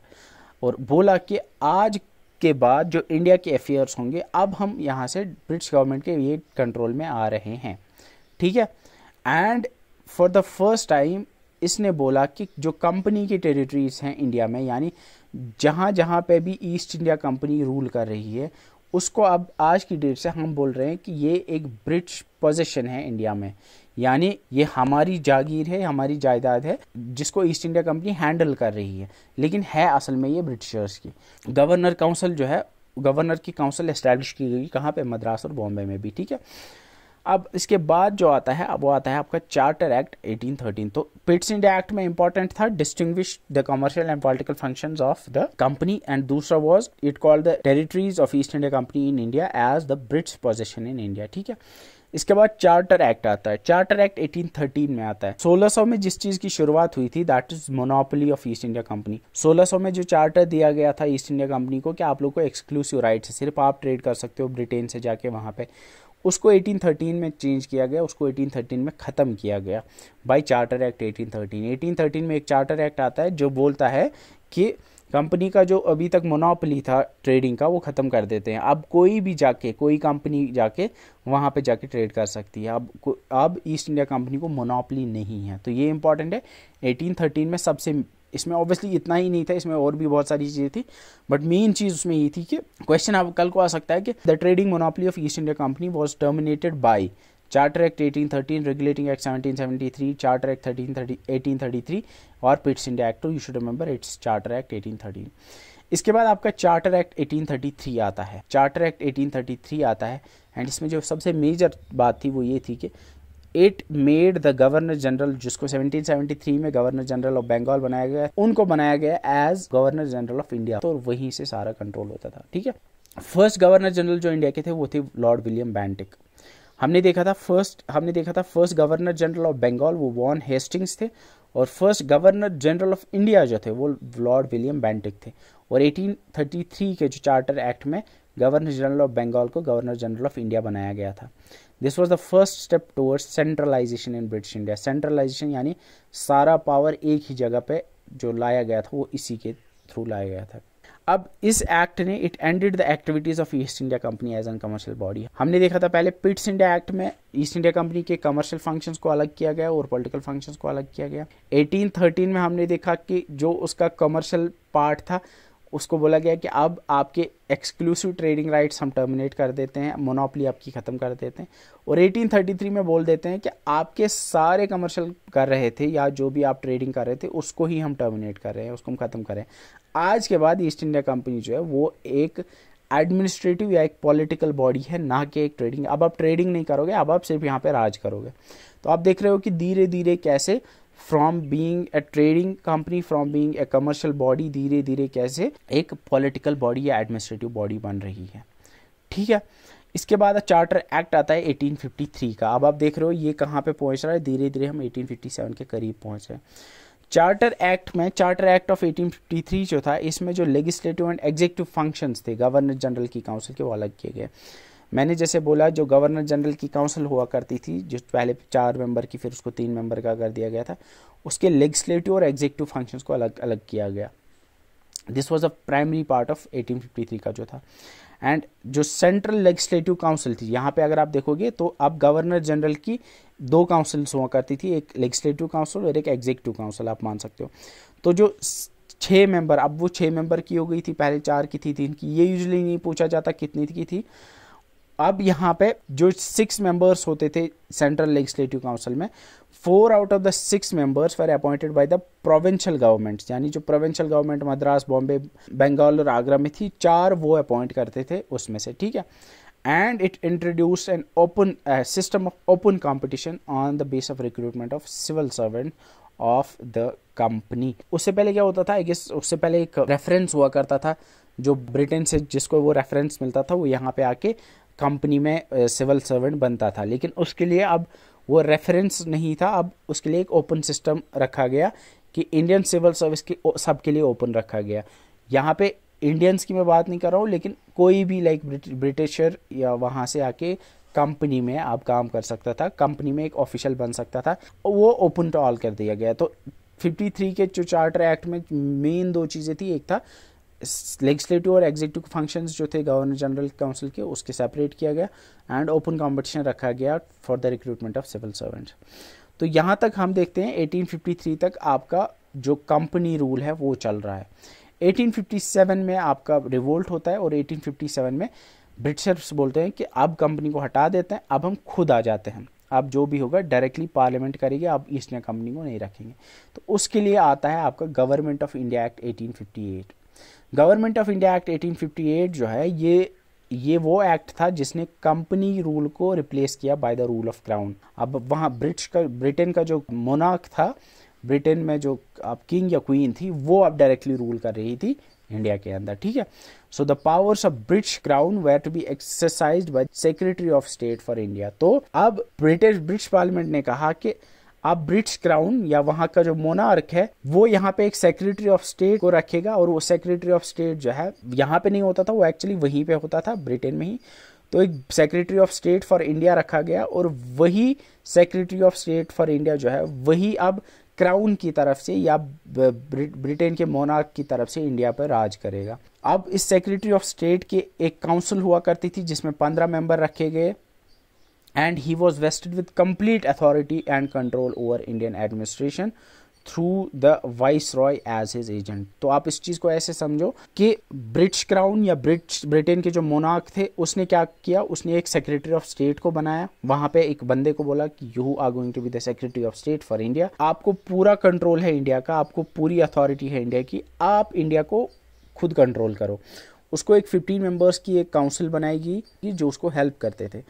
और बोला कि आज के बाद जो इंडिया के अफेयर्स होंगे अब हम यहाँ से ब्रिटिश गवर्नमेंट के ये कंट्रोल में आ रहे हैं ठीक है and for the first time इसने बोला कि जो कंपनी की टेरिटरीज हैं इंडिया में यानी जहाँ जहाँ पे भी ईस्ट इंडिया कंपनी रूल कर रही है उसको अब आज की डेट से हम बोल रहे हैं कि ये एक ब्रिटिश पोजिशन है इंडिया में यानी ये हमारी जागीर है हमारी जायदाद है जिसको ईस्ट इंडिया कंपनी हैंडल कर रही है लेकिन है असल में ये ब्रिटिशर्स की गवर्नर काउंसिल जो है गवर्नर की काउंसिल एस्टैब्लिश की गई कहाँ पे मद्रास और बॉम्बे में भी ठीक है अब इसके बाद जो आता है अब वो आता है आपका चार्टर एक्ट 1813 तो पिट्स इंडिया एक्ट में इंपॉर्टेंट था distinguish the commercial and political function of the company and दूसरा was it called the territories of East India company in India as the Brits position in India ठीक है इसके बाद charter act आता है charter act 1813 में आता है 1600 में जिस चीज की शुरुआत हुई थी that is monopoly of East India company 1600 में जो चार्टर दिया गया था ईस्ट इंडिया कंपनी को कि आप लोग को एक्सक्लूसिव राइट्स है सिर्फ आप ट्रेड कर सकते हो ब्रिटेन से जाके वहां पे उसको 1813 में चेंज किया गया उसको 1813 में ख़त्म किया गया बाई चार्टर एक्ट 1813 1813 में एक चार्टर एक्ट आता है जो बोलता है कि कंपनी का जो अभी तक मोनोपली था ट्रेडिंग का वो ख़त्म कर देते हैं अब कोई भी जाके कोई कंपनी जाके वहाँ पे जाके ट्रेड कर सकती है अब अब ईस्ट इंडिया कंपनी को मोनोपली नहीं है तो ये इंपॉर्टेंट है 1813 में सबसे इसमें ऑब्वियसली इतना ही नहीं था इसमें और भी बहुत सारी चीज़ें थी बट मेन चीज़ उसमें ये थी कि क्वेश्चन आप कल को आ सकता है कि the trading monopoly of East India company was terminated by charter act eighteen thirteen regulating act three charter act three और पिट्स इंडिया एक्ट तो you should remember it's charter act eighteen thirteen इसके बाद आपका charter act eighteen thirty three आता है charter act eighteen thirty three आता है and इसमें जो सबसे मेजर बात थी वो ये थी कि it made the governor general जिसको 1773 में गवर्नर जनरल ऑफ बंगाल बनाया गया उनको बनाया गया as governor general of India तो वहीं से सारा कंट्रोल होता था ठीक है फर्स्ट गवर्नर जनरल जो इंडिया के थे वो थे लॉर्ड विलियम बैंटिक हमने देखा था फर्स्ट हमने देखा था first governor general of Bengal वो वॉन हेस्टिंग्स थे और first governor general of India जो थे वो लॉर्ड विलियम बैंटिक थे और 1833 के जो चार्टर एक्ट में गवर्नर जनरल ऑफ बंगाल को गवर्नर जनरल ऑफ इंडिया बनाया गया था this was the first step towards centralisation in British India centralisation यानी सारा पावर एक ही जगह पे जो लाया गया था वो इसी के थ्रू लाया गया था अब इस एक्ट ने it ended the activities of East India company as an commercial body हमने देखा था पहले पिट्स इंडिया एक्ट में ईस्ट इंडिया कंपनी के कमर्शियल फंक्शंस को अलग किया गया और पॉलिटिकल फंक्शंस को अलग किया गया 1813 में हमने देखा कि जो उसका कमर्शियल पार्ट था उसको बोला गया कि अब आपके एक्सक्लूसिव ट्रेडिंग राइट्स हम टर्मिनेट कर देते हैं मोनोपली आपकी ख़त्म कर देते हैं और 1833 में बोल देते हैं कि आपके सारे कमर्शियल कर रहे थे या जो भी आप ट्रेडिंग कर रहे थे उसको ही हम टर्मिनेट कर रहे हैं उसको हम ख़त्म कर रहे हैं आज के बाद ईस्ट इंडिया कंपनी जो है वो एक एडमिनिस्ट्रेटिव या एक पॉलिटिकल बॉडी है ना कि एक ट्रेडिंग अब आप ट्रेडिंग नहीं करोगे अब आप सिर्फ यहाँ पर राज करोगे तो आप देख रहे हो कि धीरे धीरे कैसे from being a trading company from being a commercial body धीरे धीरे कैसे एक पॉलिटिकल बॉडी या एडमिनिस्ट्रेटिव बॉडी बन रही है ठीक है इसके बाद चार्टर एक्ट आता है 1853 का अब आप देख रहे हो ये कहाँ पे पहुँच रहा है धीरे धीरे हम 1857 के करीब पहुँच रहे हैं चार्टर एक्ट में चार्टर एक्ट ऑफ 1853 जो था इसमें जो लेजिस्टिव एंड एग्जीक्यूटिव फंक्शंस थे गवर्नर जनरल की काउंसिल के वो अलग किए गए मैंने जैसे बोला जो गवर्नर जनरल की काउंसिल हुआ करती थी जो पहले चार मेंबर की फिर उसको तीन मेंबर का कर दिया गया था उसके लेजिस्लेटिव और एग्जीक्यूटिव फंक्शंस को अलग अलग किया गया this was a primary part of 1853 का जो था एंड जो सेंट्रल लेजिस्लेटिव काउंसिल थी यहाँ पे अगर आप देखोगे तो अब गवर्नर जनरल की दो काउंसिल्स हुआ करती थी एक लेजिस्लेटिव काउंसिल और एक एग्जीक्यूटिव काउंसिल आप मान सकते हो तो जो छः मेंबर अब वो छः मेंबर की हो गई थी पहले चार की थी तीन की ये यूजली नहीं पूछा जाता कितनी की थी अब यहाँ पे जो सिक्स मेंबर्स होते थे सेंट्रल लेजिस्लेटिव काउंसिल में four out of the six members were appointed by the provincial governments यानी जो प्रोविंशियल गवर्नमेंट मद्रास बॉम्बे बंगाल और आगरा में थी चार वो अपॉइंट करते थे उसमें से ठीक है and it introduce an open system of open competition on the base of recruitment of civil servant of the company उससे पहले क्या होता था आई गेस उससे पहले एक रेफरेंस हुआ करता था जो ब्रिटेन से जिसको वो रेफरेंस मिलता था वो यहाँ पे आके कंपनी में सिविल सर्वेंट बनता था लेकिन उसके लिए अब वो रेफरेंस नहीं था अब उसके लिए एक ओपन सिस्टम रखा गया कि इंडियन सिविल सर्विस की सबके लिए ओपन रखा गया यहाँ पे इंडियंस की मैं बात नहीं कर रहा हूँ लेकिन कोई भी लाइक ब्रिटिशर या वहाँ से आके कंपनी में आप काम कर सकता था कंपनी में एक ऑफिशियल बन सकता था वो ओपन टू ऑल कर दिया गया तो 53 के जो चार्टर एक्ट में मेन दो चीज़ें थी एक था लेजिस्लेटिव और एग्जीक्यूटिव फंक्शन जो थे गवर्नर जनरल काउंसिल के उसके सेपरेट किया गया एंड ओपन कॉम्पिटिशन रखा गया for the recruitment of civil servants तो यहाँ तक हम देखते हैं 1853 तक आपका जो कंपनी रूल है वो चल रहा है 1857 में आपका रिवोल्ट होता है और 1857 में ब्रिटिशर्स बोलते हैं कि अब कंपनी को हटा देते हैं अब हम खुद आ जाते हैं अब जो भी होगा डायरेक्टली पार्लियामेंट करेगी अब ईस्ट इंडिया कंपनी को नहीं रखेंगे तो उसके लिए आता है आपका government of India act 1858 government of India act 1858 जो है ये ये वो एक्ट था जिसने कंपनी रूल को रिप्लेस किया by the rule of crown अब वहाँ ब्रिटिश का ब्रिटेन का जो मोनाक था ब्रिटेन में जो अब किंग या क्वीन थी वो अब डायरेक्टली रूल कर रही थी इंडिया के अंदर ठीक है so the powers of British crown were to be exercise by secretary of state for India तो अब ब्रिटिश ब्रिटिश पार्लियामेंट ने कहा कि आप ब्रिटिश क्राउन या वहां का जो मोनार्क है वो यहाँ पे एक सेक्रेटरी ऑफ स्टेट को रखेगा और वो सेक्रेटरी ऑफ स्टेट जो है यहाँ पे नहीं होता था वो एक्चुअली वहीं पे होता था ब्रिटेन में ही तो एक secretary of state for India रखा गया और वही secretary of state for India जो है वही अब क्राउन की तरफ से या ब्रिटेन के मोनार्क की तरफ से इंडिया पर राज करेगा अब इस सेक्रेटरी ऑफ स्टेट के एक काउंसिल हुआ करती थी जिसमें पंद्रह मेंबर रखे गए and he was vested with complete authority and control over Indian administration through the viceroy as his agent तो आप इस चीज़ को ऐसे समझो कि ब्रिटिश क्राउन या ब्रिटिश ब्रिटेन के जो मोनाक थे उसने क्या किया उसने एक सेक्रेटरी ऑफ स्टेट को बनाया वहां पे एक बंदे को बोला कि you are going to be the secretary of state for India आपको पूरा कंट्रोल है इंडिया का आपको पूरी अथॉरिटी है इंडिया की आप इंडिया को खुद कंट्रोल करो उसको एक फिफ्टीन मेंबर्स की एक काउंसिल बनाएगी कि जो उसको हेल्प करते थे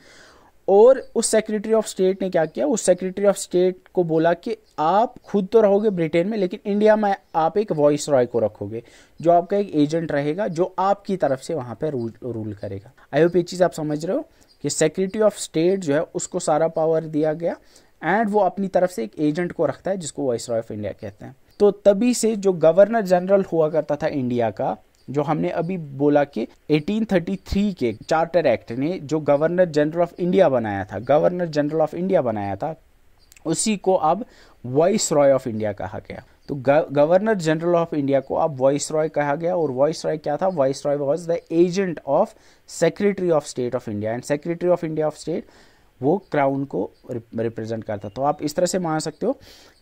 और उस सेक्रेटरी ऑफ स्टेट ने क्या किया उस सेक्रेटरी ऑफ स्टेट को बोला कि आप खुद तो रहोगे ब्रिटेन में लेकिन इंडिया में आप एक वॉइस रॉय को रखोगे जो आपका एक एजेंट रहेगा जो आपकी तरफ से वहाँ पर रूल रूल करेगा आई होप ये चीज़ आप समझ रहे हो कि सेक्रेटरी ऑफ स्टेट जो है उसको सारा पावर दिया गया एंड वो अपनी तरफ से एक एजेंट को रखता है जिसको वॉइस रॉय ऑफ इंडिया कहते हैं तो तभी से जो गवर्नर जनरल हुआ करता था इंडिया का जो हमने अभी बोला कि 1833 के चार्टर एक्ट ने जो गवर्नर जनरल ऑफ इंडिया बनाया था गवर्नर जनरल ऑफ इंडिया बनाया था उसी को अब वॉइस रॉय ऑफ इंडिया कहा गया तो गवर्नर जनरल ऑफ इंडिया को अब वॉइस रॉय कहा गया और वॉइस रॉय क्या था viceroy was the agent of secretary of state of India and secretary of India of state वो क्राउन को रिप्रेजेंट करता तो आप इस तरह से मान सकते हो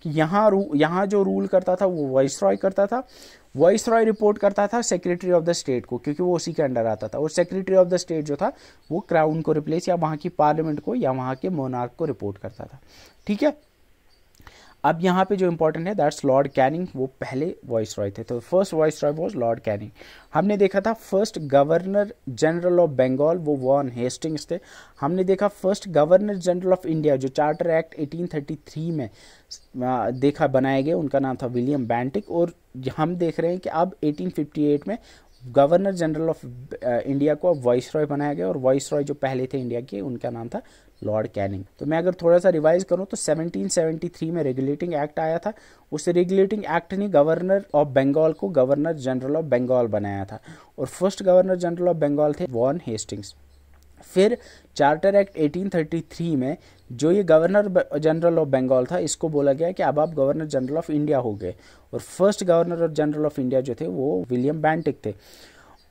कि यहाँ रू यहाँ जो रूल करता था वो वॉइस रॉय करता था वॉइस रॉय रिपोर्ट करता था सेक्रेटरी ऑफ द स्टेट को क्योंकि वो उसी के अंडर आता था और सेक्रेटरी ऑफ द स्टेट जो था वो क्राउन को रिप्लेस या वहाँ की पार्लियामेंट को या वहाँ के मोनार्क को रिपोर्ट करता था ठीक है अब यहाँ पे जो इम्पोर्टेंट है दैट्स लॉर्ड कैनिंग वो पहले वॉइस रॉय थे तो first viceroy was Lord Canning हमने देखा था first governor general of Bengal वो वॉन हेस्टिंग्स थे हमने देखा first governor general of India जो चार्टर एक्ट 1833 में देखा बनाए गए उनका नाम था विलियम बैंटिक और हम देख रहे हैं कि अब 1858 में गवर्नर जनरल ऑफ इंडिया को अब वाइस रॉय बनाया गया और वाइस रॉय जो पहले थे इंडिया के उनका नाम था लॉर्ड कैनिंग तो मैं अगर थोड़ा सा रिवाइज करूँ तो 1773 में रेगुलेटिंग एक्ट आया था उस रेगुलेटिंग एक्ट ने गवर्नर ऑफ बंगाल को गवर्नर जनरल ऑफ बंगाल बनाया था और first governor general of Bengal थे वॉन हेस्टिंग्स फिर चार्टर एक्ट 1833 में जो ये गवर्नर जनरल ऑफ बंगाल था इसको बोला गया कि अब आप गवर्नर जनरल ऑफ इंडिया हो गए और first governor general of India जो थे वो विलियम बैंटिक थे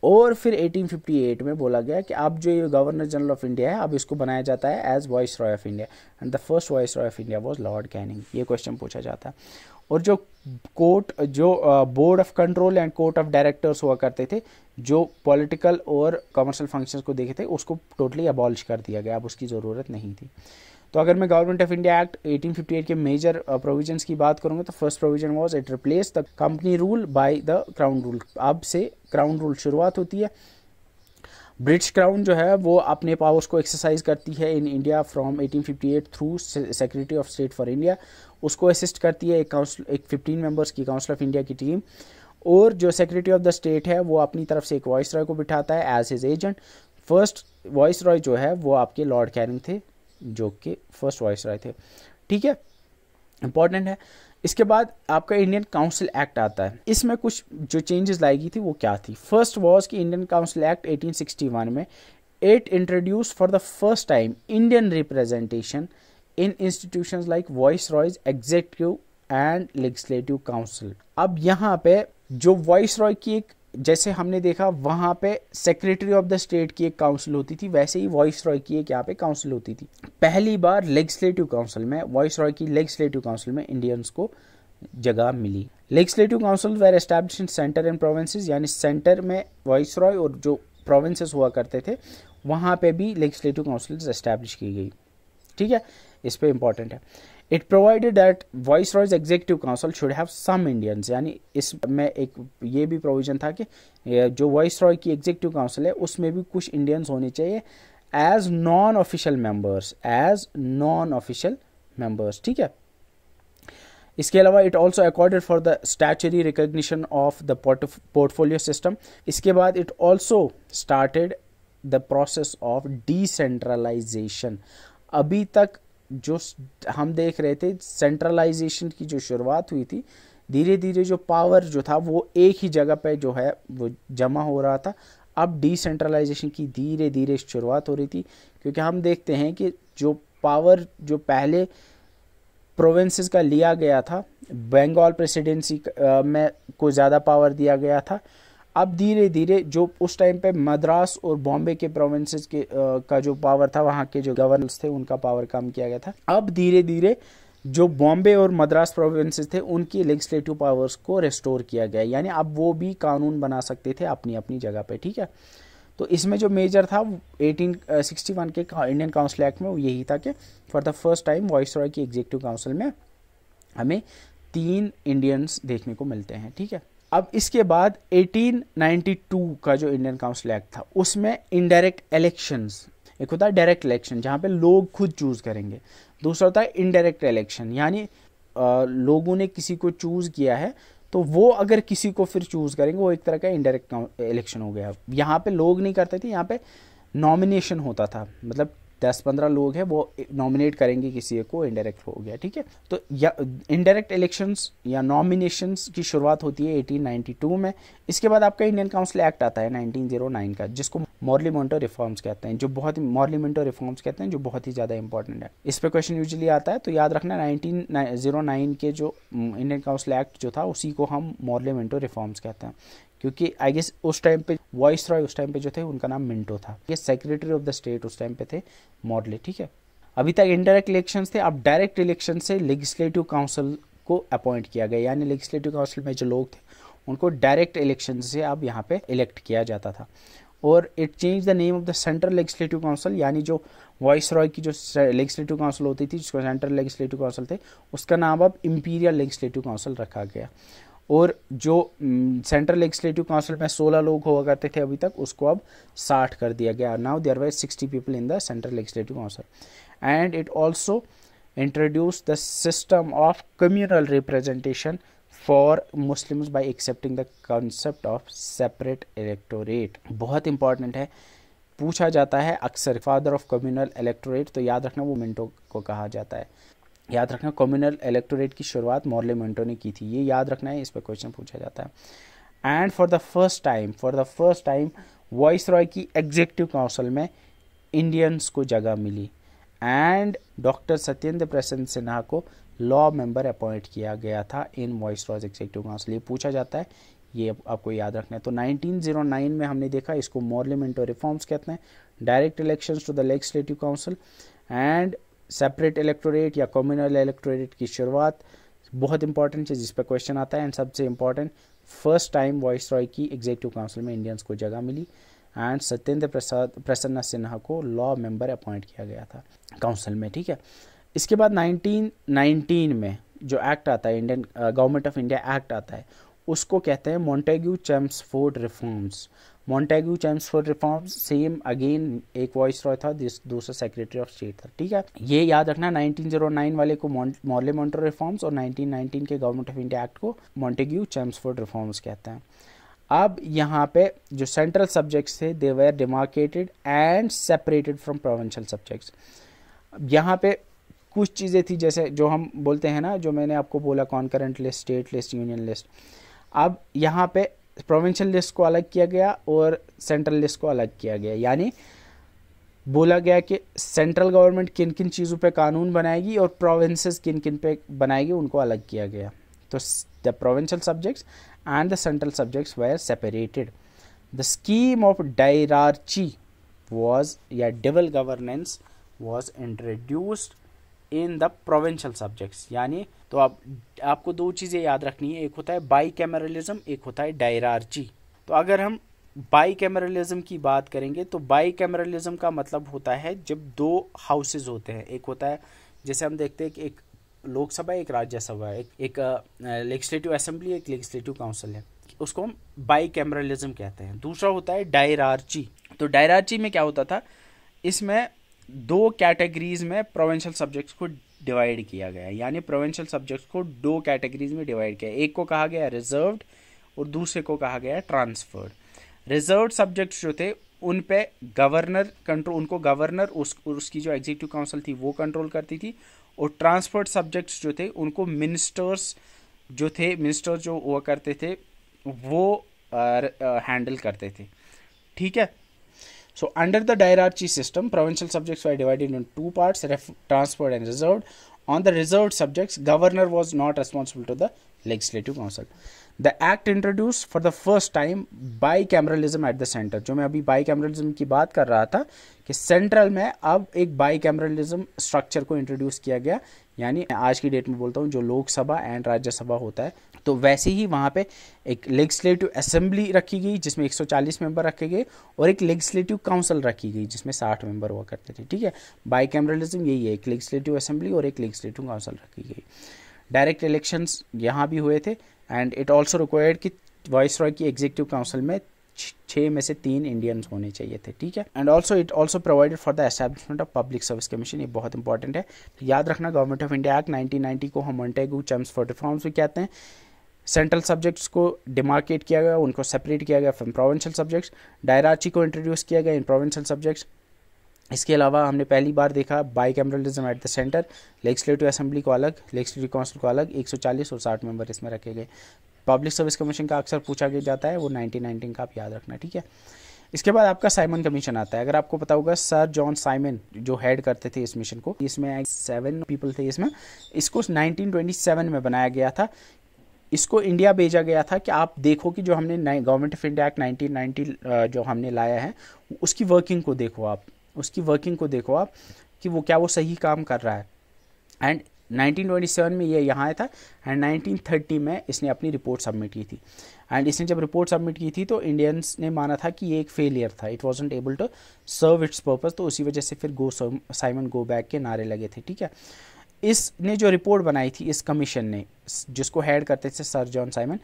और फिर 1858 में बोला गया कि अब जो ये गवर्नर जनरल ऑफ इंडिया है अब इसको बनाया जाता है as viceroy of India and the first viceroy of India was Lord Canning ये क्वेश्चन पूछा जाता है और जो कोर्ट जो board of control and court of directors हुआ करते थे जो पॉलिटिकल और कमर्शियल फंक्शंस को देखे थे उसको टोटली अबॉलिश कर दिया गया अब उसकी ज़रूरत नहीं थी तो अगर मैं गवर्नमेंट ऑफ इंडिया एक्ट 1858 के मेजर प्रोविजंस की बात करूंगा तो first provision was it replace the company rule by the crown rule अब से क्राउन रूल शुरुआत होती है ब्रिटिश क्राउन जो है वो अपने पावर्स को एक्सरसाइज करती है in India from 1858 through secretary of state for India उसको असिस्ट करती है एक काउंसिल एक 15 मेंबर्स की काउंसिल ऑफ इंडिया की टीम और जो सेक्रेटरी ऑफ द स्टेट है वो अपनी तरफ से एक वॉइस रॉय को बिठाता है as his agent first viceroy जो है वो आपके लॉर्ड कैरिंग थे जो कि फर्स्ट वॉइस रॉय थे ठीक है इंपॉर्टेंट है इसके बाद आपका इंडियन काउंसिल एक्ट आता है इसमें कुछ जो चेंजेस गई थी वो क्या थी फर्स्ट वॉज कि इंडियन काउंसिल एक्ट 1861 में it introduce for the first time Indian representation in institution like viceroy's executive and legislative council अब यहाँ पे जो वॉइस रॉय की एक जैसे हमने देखा वहाँ पे सेक्रेटरी ऑफ द स्टेट की एक काउंसिल होती थी वैसे ही वॉइस रॉय की एक यहाँ पे काउंसिल होती थी पहली बार लेजिस्लेटिव काउंसिल में वॉइस रॉय की लेजिस्लेटिव काउंसिल में इंडियंस को जगह मिली legislative council were establish in centre and provinces यानी सेंटर में वॉइस रॉय और जो प्रोविंसेस हुआ करते थे वहाँ पे भी लेजिस्लेटिव काउंसिल एस्टैब्लिश की गई ठीक है इस पर इंपॉर्टेंट है it provided that viceroy's executive council should have some Indians यानी इसमें एक ये भी प्रोविजन था कि जो वॉइस रॉय की एग्जीक्यूटिव काउंसिल है उसमें भी कुछ इंडियंस होने चाहिए as non official members as non official members ठीक है इसके अलावा it also accorded for the statutory recognition of the portfolio system इसके बाद it also started the process of decentralisation अभी तक जो हम देख रहे थे सेंट्रलाइजेशन की जो शुरुआत हुई थी धीरे धीरे जो पावर जो था वो एक ही जगह पे जो है वो जमा हो रहा था अब डिसेंट्रलाइजेशन की धीरे धीरे शुरुआत हो रही थी क्योंकि हम देखते हैं कि जो पावर जो पहले प्रोविंसेस का लिया गया था बंगाल प्रेसिडेंसी में को ज़्यादा पावर दिया गया था अब धीरे धीरे जो उस टाइम पे मद्रास और बॉम्बे के प्रोविंसेस के आ, का जो पावर था वहाँ के जो गवर्नर्स थे उनका पावर कम किया गया था अब धीरे धीरे जो बॉम्बे और मद्रास प्रोविंसेस थे उनकी लेजिस्लेटिव पावर्स को रेस्टोर किया गया यानी अब वो भी कानून बना सकते थे अपनी अपनी जगह पे ठीक है तो इसमें जो मेजर था 1861 के इंडियन काउंसिल एक्ट में वो यही था कि for the first time viceroy की एग्जीक्यूटिव काउंसिल में हमें तीन इंडियंस देखने को मिलते हैं ठीक है अब इसके बाद 1892 का जो इंडियन काउंसिल एक्ट था उसमें इनडायरेक्ट इलेक्शंस एक होता है डायरेक्ट इलेक्शन जहाँ पे लोग खुद चूज़ करेंगे दूसरा होता है इनडायरेक्ट इलेक्शन यानी लोगों ने किसी को चूज़ किया है तो वो अगर किसी को फिर चूज़ करेंगे वो एक तरह का इनडायरेक्ट इलेक्शन हो गया यहाँ पे लोग नहीं करते थे यहाँ पे नॉमिनेशन होता था मतलब दस पंद्रह लोग हैं वो नॉमिनेट करेंगे किसी को इनडायरेक्ट हो गया ठीक है तो या इनडायरेक्ट इलेक्शंस या नॉमिनेशंस की शुरुआत होती है 1892 में इसके बाद आपका इंडियन काउंसिल एक्ट आता है 1909 का जिसको मॉर्लीमेंटो रिफॉर्म्स कहते हैं जो बहुत ही मोन्टो रिफॉर्म्स कहते हैं जो बहुत ही ज़्यादा इंपॉर्टेंट है इस पर क्वेश्चन यूजली आता है तो याद रखना नाइनटीन oh के जो इंडियन काउंसिल एक्ट जो था उसी को हम मॉर्लीमेंटो रिफॉर्म्स कहते हैं क्योंकि आई गेस उस टाइम पे वॉइस रॉय उस टाइम पे जो थे उनका नाम मिंटो था ये सेक्रेटरी ऑफ द स्टेट उस टाइम पे थे मॉडले ठीक है अभी तक इनडायरेक्ट इलेक्शन थे अब डायरेक्ट इलेक्शन से लेजिस्लेटिव काउंसिल को अपॉइंट किया गया यानी लेजिस्लेटिव काउंसिल में जो लोग थे उनको डायरेक्ट इलेक्शन से अब यहाँ पे इलेक्ट किया जाता था और it change the name of the central legislative council यानी जो वॉइस रॉय की जो लेजिस्लेटिव काउंसिल होती थी जिसको सेंट्रल लेजिस्लेटिव काउंसिल थे उसका नाम अब इम्पीरियल लेजिस्लेटिव काउंसिल रखा गया और जो सेंट्रल लेजिस्लेटिव काउंसिल में 16 लोग हुआ करते थे अभी तक उसको अब 60 कर दिया गया now there was 60 people in the central legislative council and it also introduce the system of communal representation for Muslims by accepting the concept of separate electorate बहुत इंपॉर्टेंट है पूछा जाता है अक्सर फादर ऑफ कम्युनल इलेक्टोरेट तो याद रखना वो मिंटो को कहा जाता है याद रखना कम्युनल इलेक्टोरेट की शुरुआत मॉर्ले मेंटो ने की थी ये याद रखना है इस पर क्वेश्चन पूछा जाता है and for the first time for the first time viceroy की एग्जीक्यूटिव काउंसिल में इंडियंस को जगह मिली एंड डॉक्टर सत्येंद्र प्रसन्न सिन्हा को लॉ मेंबर अपॉइंट किया गया था in viceroy executive council ये पूछा जाता है ये आपको याद रखना है तो 1909 में हमने देखा इसको मॉर्लिमेंटो रिफॉर्म्स कहते हैं direct elections to the legislative council and separate electorate या कम्युनल इलेक्टोरेट की शुरुआत बहुत इंपॉर्टेंट चीज़ जिस पर क्वेश्चन आता है एंड सबसे important first time viceroy की एग्जीक्यूटिव काउंसिल में इंडियंस को जगह मिली एंड सत्येंद्र प्रसाद प्रसन्ना सिन्हा को लॉ मेंबर अपॉइंट किया गया था काउंसिल में ठीक है इसके बाद 1919 में जो एक्ट आता है Indian government of India act आता है उसको कहते हैं Montagu Chelmsford reforms Montagu Chelmsford reform same again एक वॉइस रॉय था दूसरा सेक्रेटरी ऑफ स्टेट था ठीक है ये याद रखना 1909 वाले को मॉर्ले मॉन्टर रिफॉर्म्स और 1919 के गवर्नमेंट ऑफ इंडिया एक्ट को मॉन्टेग्यू फॉर रिफॉर्म्स कहते हैं अब यहाँ पे जो सेंट्रल सब्जेक्ट्स थे they were demarcated and separated from provincial subjects यहाँ पे कुछ चीज़ें थी जैसे जो हम बोलते हैं ना जो मैंने आपको बोला concurrent list state list union list अब यहाँ पे प्रोविंशियल लिस्ट को अलग किया गया और सेंट्रल लिस्ट को अलग किया गया यानी बोला गया कि सेंट्रल गवर्नमेंट किन किन चीज़ों पे कानून बनाएगी और प्रोविंसेस किन किन पे बनाएगी उनको अलग किया गया तो the provincial subjects and the central subjects were separated the scheme of dyarchy was या dual governance was introduced in the provincial subjects यानी तो आप आपको दो चीज़ें याद रखनी है एक होता है बाई कैमरलिज्म एक होता है डायरार्ची तो अगर हम बाई कैमरलिज्म की बात करेंगे तो बाई कैमरलिज्म का मतलब होता है जब दो हाउसेज होते हैं एक होता है जैसे हम देखते हैं कि एक लोकसभा एक राज्यसभा एक एक लेजिस्लेटिव असेंबली एक लेजिस्लेटिव काउंसिल है उसको हम बाई कैमरलिज्म कहते हैं दूसरा होता है डायरार्ची तो डायरार्ची में क्या होता था इसमें दो कैटेगरीज में प्रोवेंशल सब्जेक्ट्स को डिवाइड किया गया यानी प्रोवेंशल सब्जेक्ट्स को दो कैटेगरीज में डिवाइड किया एक को कहा गया रिजर्व्ड और दूसरे को कहा गया ट्रांसफर्ड रिजर्व सब्जेक्ट्स जो थे उन पे गवर्नर कंट्रोल उनको गवर्नर उस उसकी जो एग्जीक्यूटिव काउंसिल थी वो कंट्रोल करती थी और ट्रांसफर्ड सब्जेक्ट्स जो थे उनको मिनिस्टर्स जो थे मिनिस्टर जो हुआ करते थे वो हैंडल करते थे ठीक है So under the hierarchy system, provincial subjects were divided into two parts, transferred and reserved. On the reserved subjects, governor was not responsible to the legislative council. The act introduced for the first time bicameralism at the center. जो मैं अभी bicameralism की बात कर रहा था कि central में अब एक bicameralism स्ट्रक्चर को इंट्रोड्यूस किया गया यानी आज की डेट में बोलता हूँ जो लोकसभा एंड राज्यसभा होता है तो वैसे ही वहाँ पे एक लेजिस्लेटिव असेंबली रखी गई जिसमें 140 मेंबर रखे गए और एक लेजिस्लेटिव काउंसिल रखी गई जिसमें 60 मेंबर हुआ करते थे ठीक है बाई कैमरलिज्म यही है एक लेजिस्लेटिव असेंबली और एक लेजिस्लेटिव काउंसिल रखी गई डायरेक्ट इलेक्शन यहाँ भी हुए थे एंड इट ऑल्सो रिक्वायर्ड कि वॉइस रॉय की एग्जीक्यूटिव काउंसिल में छः में से तीन इंडियंस होने चाहिए थे ठीक है and also it also provided for the establishment of public service commission ये बहुत इंपॉर्टेंट है तो याद रखना गवर्नमेंट ऑफ इंडिया एक्ट 1990 को हम मोन्टेगू चम्स फॉर रिफॉर्म्स भी कहते हैं सेंट्रल सब्जेक्ट्स को डिमार्केट किया गया उनको सेपरेट किया गया फ्रॉम प्रोविंशियल सब्जेक्ट्स डायराची को इंट्रोड्यूस किया गया इन प्रोविंशियल सब्जेक्ट्स इसके अलावा हमने पहली बार देखा bicameralism at the centre legislative assembly को अलग लेजिस्लेटिव काउंसिल को अलग 140 और 60 मेंबर इसमें रखे गए पब्लिक सर्विस कमीशन का अक्सर पूछा गया जाता है वो नाइनटीन का आप याद रखना ठीक है इसके बाद आपका साइमन कमीशन आता है अगर आपको पता होगा सर जॉन साइमन जो हेड करते थे इस मिशन को इसमें सेवन पीपल थे इसमें इसको 1927 में बनाया गया था इसको इंडिया भेजा गया था कि आप देखो कि जो हमने government of India act nineteen जो हमने लाया है उसकी वर्किंग को देखो आप उसकी वर्किंग को देखो आप कि वो क्या वो सही काम कर रहा है एंड 1927 में ये यहाँ आया था एंड 1930 में इसने अपनी रिपोर्ट सबमिट की थी एंड इसने जब रिपोर्ट सबमिट की थी तो इंडियंस ने माना था कि ये एक फेलियर था it was able to serve its purpose तो उसी वजह से फिर गो साइमन गो बैक के नारे लगे थे ठीक है इसने जो रिपोर्ट बनाई थी इस कमीशन ने जिसको हेड करते थे सर जॉन साइमन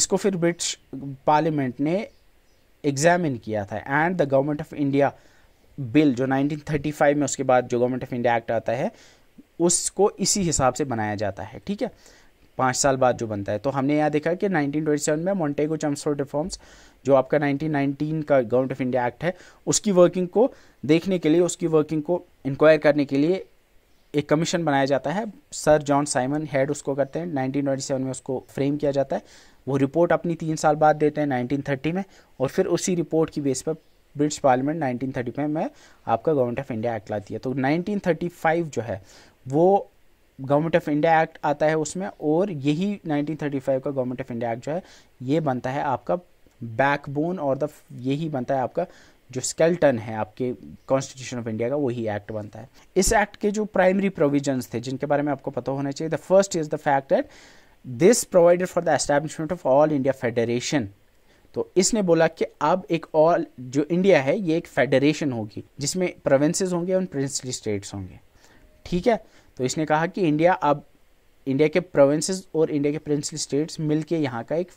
इसको फिर ब्रिटिश पार्लियामेंट ने एग्जामिन किया था and the government of India bill जो 1935 में उसके बाद जो गवर्नमेंट ऑफ इंडिया एक्ट आता है उसको इसी हिसाब से बनाया जाता है ठीक है पाँच साल बाद जो बनता है तो हमने यहाँ देखा कि 1927 में मोन्टेगो चम्सफोर्ड रिफॉर्म्स जो आपका 1919 का गवर्नमेंट ऑफ इंडिया एक्ट है उसकी वर्किंग को देखने के लिए उसकी वर्किंग को इंक्वायर करने के लिए एक कमीशन बनाया जाता है सर जॉन साइमन हेड उसको करते हैं 1927 में उसको फ्रेम किया जाता है वो रिपोर्ट अपनी तीन साल बाद देते हैं 1930 में और फिर उसी रिपोर्ट की बेस पर ब्रिटिश पार्लियामेंट 1930 में में आपका गवर्नमेंट ऑफ इंडिया एक्ट लाती है तो 1935 जो है वो गवर्नमेंट ऑफ इंडिया एक्ट आता है उसमें और यही 1935 का गवर्नमेंट ऑफ इंडिया एक्ट जो है ये बनता है आपका बैकबोन और द यही बनता है आपका जो स्केल्टन है आपके कॉन्स्टिट्यूशन ऑफ इंडिया का वही एक्ट बनता है इस एक्ट के जो प्राइमरी प्रोविजंस थे जिनके बारे में आपको पता होना चाहिए the first is the fact that this provided for the establishment of all India federation तो इसने बोला कि अब एक ऑल जो इंडिया है ये एक फेडरेशन होगी जिसमें प्रोविंसेस होंगे और प्रिंसली स्टेट्स होंगे ठीक है तो इसने कहा कि इंडिया अब इंडिया के प्रोविंसेस और इंडिया के प्रिंसली स्टेट्स मिलके यहाँ का एक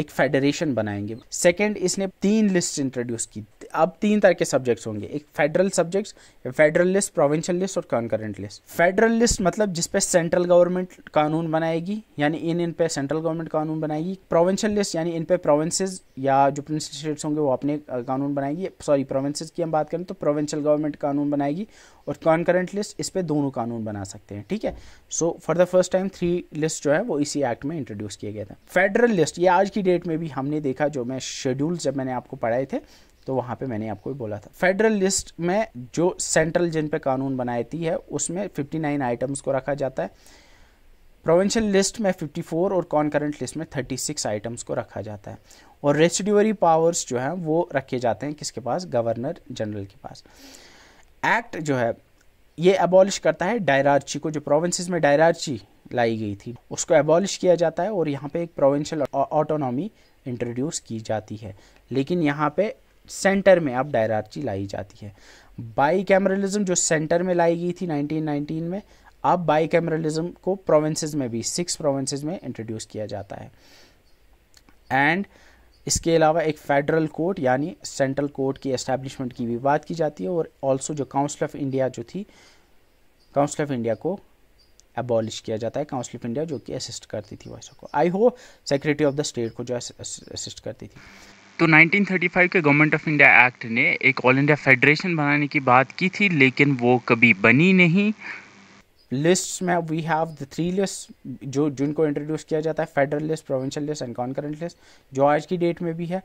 एक फेडरेशन बनाएंगे सेकेंड इसने तीन लिस्ट इंट्रोड्यूस की अब तीन तरह के सब्जेक्ट्स होंगे एक federal subjects federal list provincial list और कॉन्करेंट लिस्ट फेडरल लिस्ट मतलब जिस पे सेंट्रल गवर्नमेंट कानून बनाएगी यानी इन इन पे सेंट्रल गवर्नमेंट कानून बनाएगी प्रोविंशियल लिस्ट यानी इन पे प्रोविंसेज या जो प्रिंसिपल स्टेट्स होंगे वो अपने कानून बनाएगी सॉरी प्रोविंसेज की हम बात करें तो प्रोविंशियल गवर्नमेंट कानून बनाएगी और कॉन्करेंट लिस्ट इस पे दोनों कानून बना सकते हैं ठीक है so for the first time three list जो है वो इसी एक्ट में इंट्रोड्यूस किया गया था फेडरल लिस्ट ये आज की की डेट में भी हमने देखा जो मैं शेड्यूल जब मैंने आपको पढ़ाए थे तो वहाँ पे मैंने आपको भी बोला था फेडरल लिस्ट में जो सेंट्रल जिन पे कानून बनाती है उसमें 59 आइटम्स को रखा जाता है प्रोविंशियल लिस्ट में 54 और कॉन्करेंट लिस्ट में 36 आइटम्स को रखा जाता है और रेसिड्यूरी पावर्स जो हैं वो रखे जाते हैं किसके पास गवर्नर जनरल के पास एक्ट जो है ये अबॉलिश करता है डायरार्ची को जो प्रोविंसेस में डायरार्ची लाई गई थी उसको एबॉलिश किया जाता है और यहाँ पे एक प्रोविंशियल ऑटोनॉमी इंट्रोड्यूस की जाती है लेकिन यहाँ पे सेंटर में अब डायरार्ची लाई जाती है बाई कैमरलिज्म जो सेंटर में लाई गई थी 1919 में अब बाई कैमरलिज्म को प्रोविंसेस में भी सिक्स प्रोविंसेस में इंट्रोड्यूस किया जाता है एंड इसके अलावा एक फेडरल कोर्ट यानी सेंट्रल कोर्ट की एस्टेब्लिशमेंट की भी बात की जाती है और ऑल्सो जो काउंसिल ऑफ इंडिया जो थी काउंसिल ऑफ इंडिया को एबॉलिश किया जाता है काउंसिल ऑफ इंडिया जो कि असिस्ट करती थी वॉइस को I hope secretary of the state को जो असिस्ट करती थी तो 1935 के गवर्नमेंट ऑफ इंडिया एक्ट ने एक ऑल इंडिया फेडरेशन बनाने की बात की थी लेकिन वो कभी बनी नहीं लिस्ट में we have the three list जो जिनको इंट्रोड्यूस किया जाता है federal list provincial list and concurrent list जो आज की डेट में भी है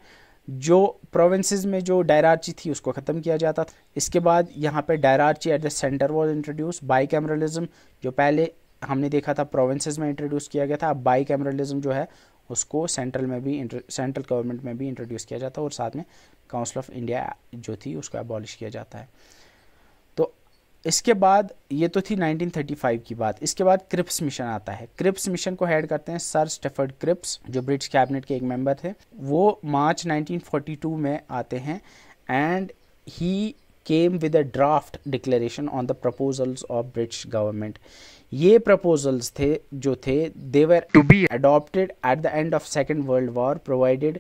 जो प्रोविंसेस में जो डायरार्ची थी उसको ख़त्म किया जाता था इसके बाद यहाँ पर dyarchy at the centre was introduce bicameralism जो पहले हमने देखा था प्रोविंसेस में इंट्रोड्यूस किया गया था अब बाई कैमरलिज्म जो है उसको सेंट्रल में भी सेंट्रल गवर्नमेंट में भी इंट्रोड्यूस किया जाता है और साथ में काउंसिल ऑफ इंडिया जो थी उसको एबॉलिश किया जाता है इसके बाद ये तो थी 1935 की बात इसके बाद क्रिप्स मिशन आता है क्रिप्स मिशन को हेड करते हैं सर स्टेफर्ड क्रिप्स जो ब्रिटिश कैबिनेट के एक मेंबर थे वो मार्च 1942 में आते हैं and he came with a draft declaration on the proposals of British government ये प्रपोजल्स थे जो थे they were to be adopted at the end of second world war provided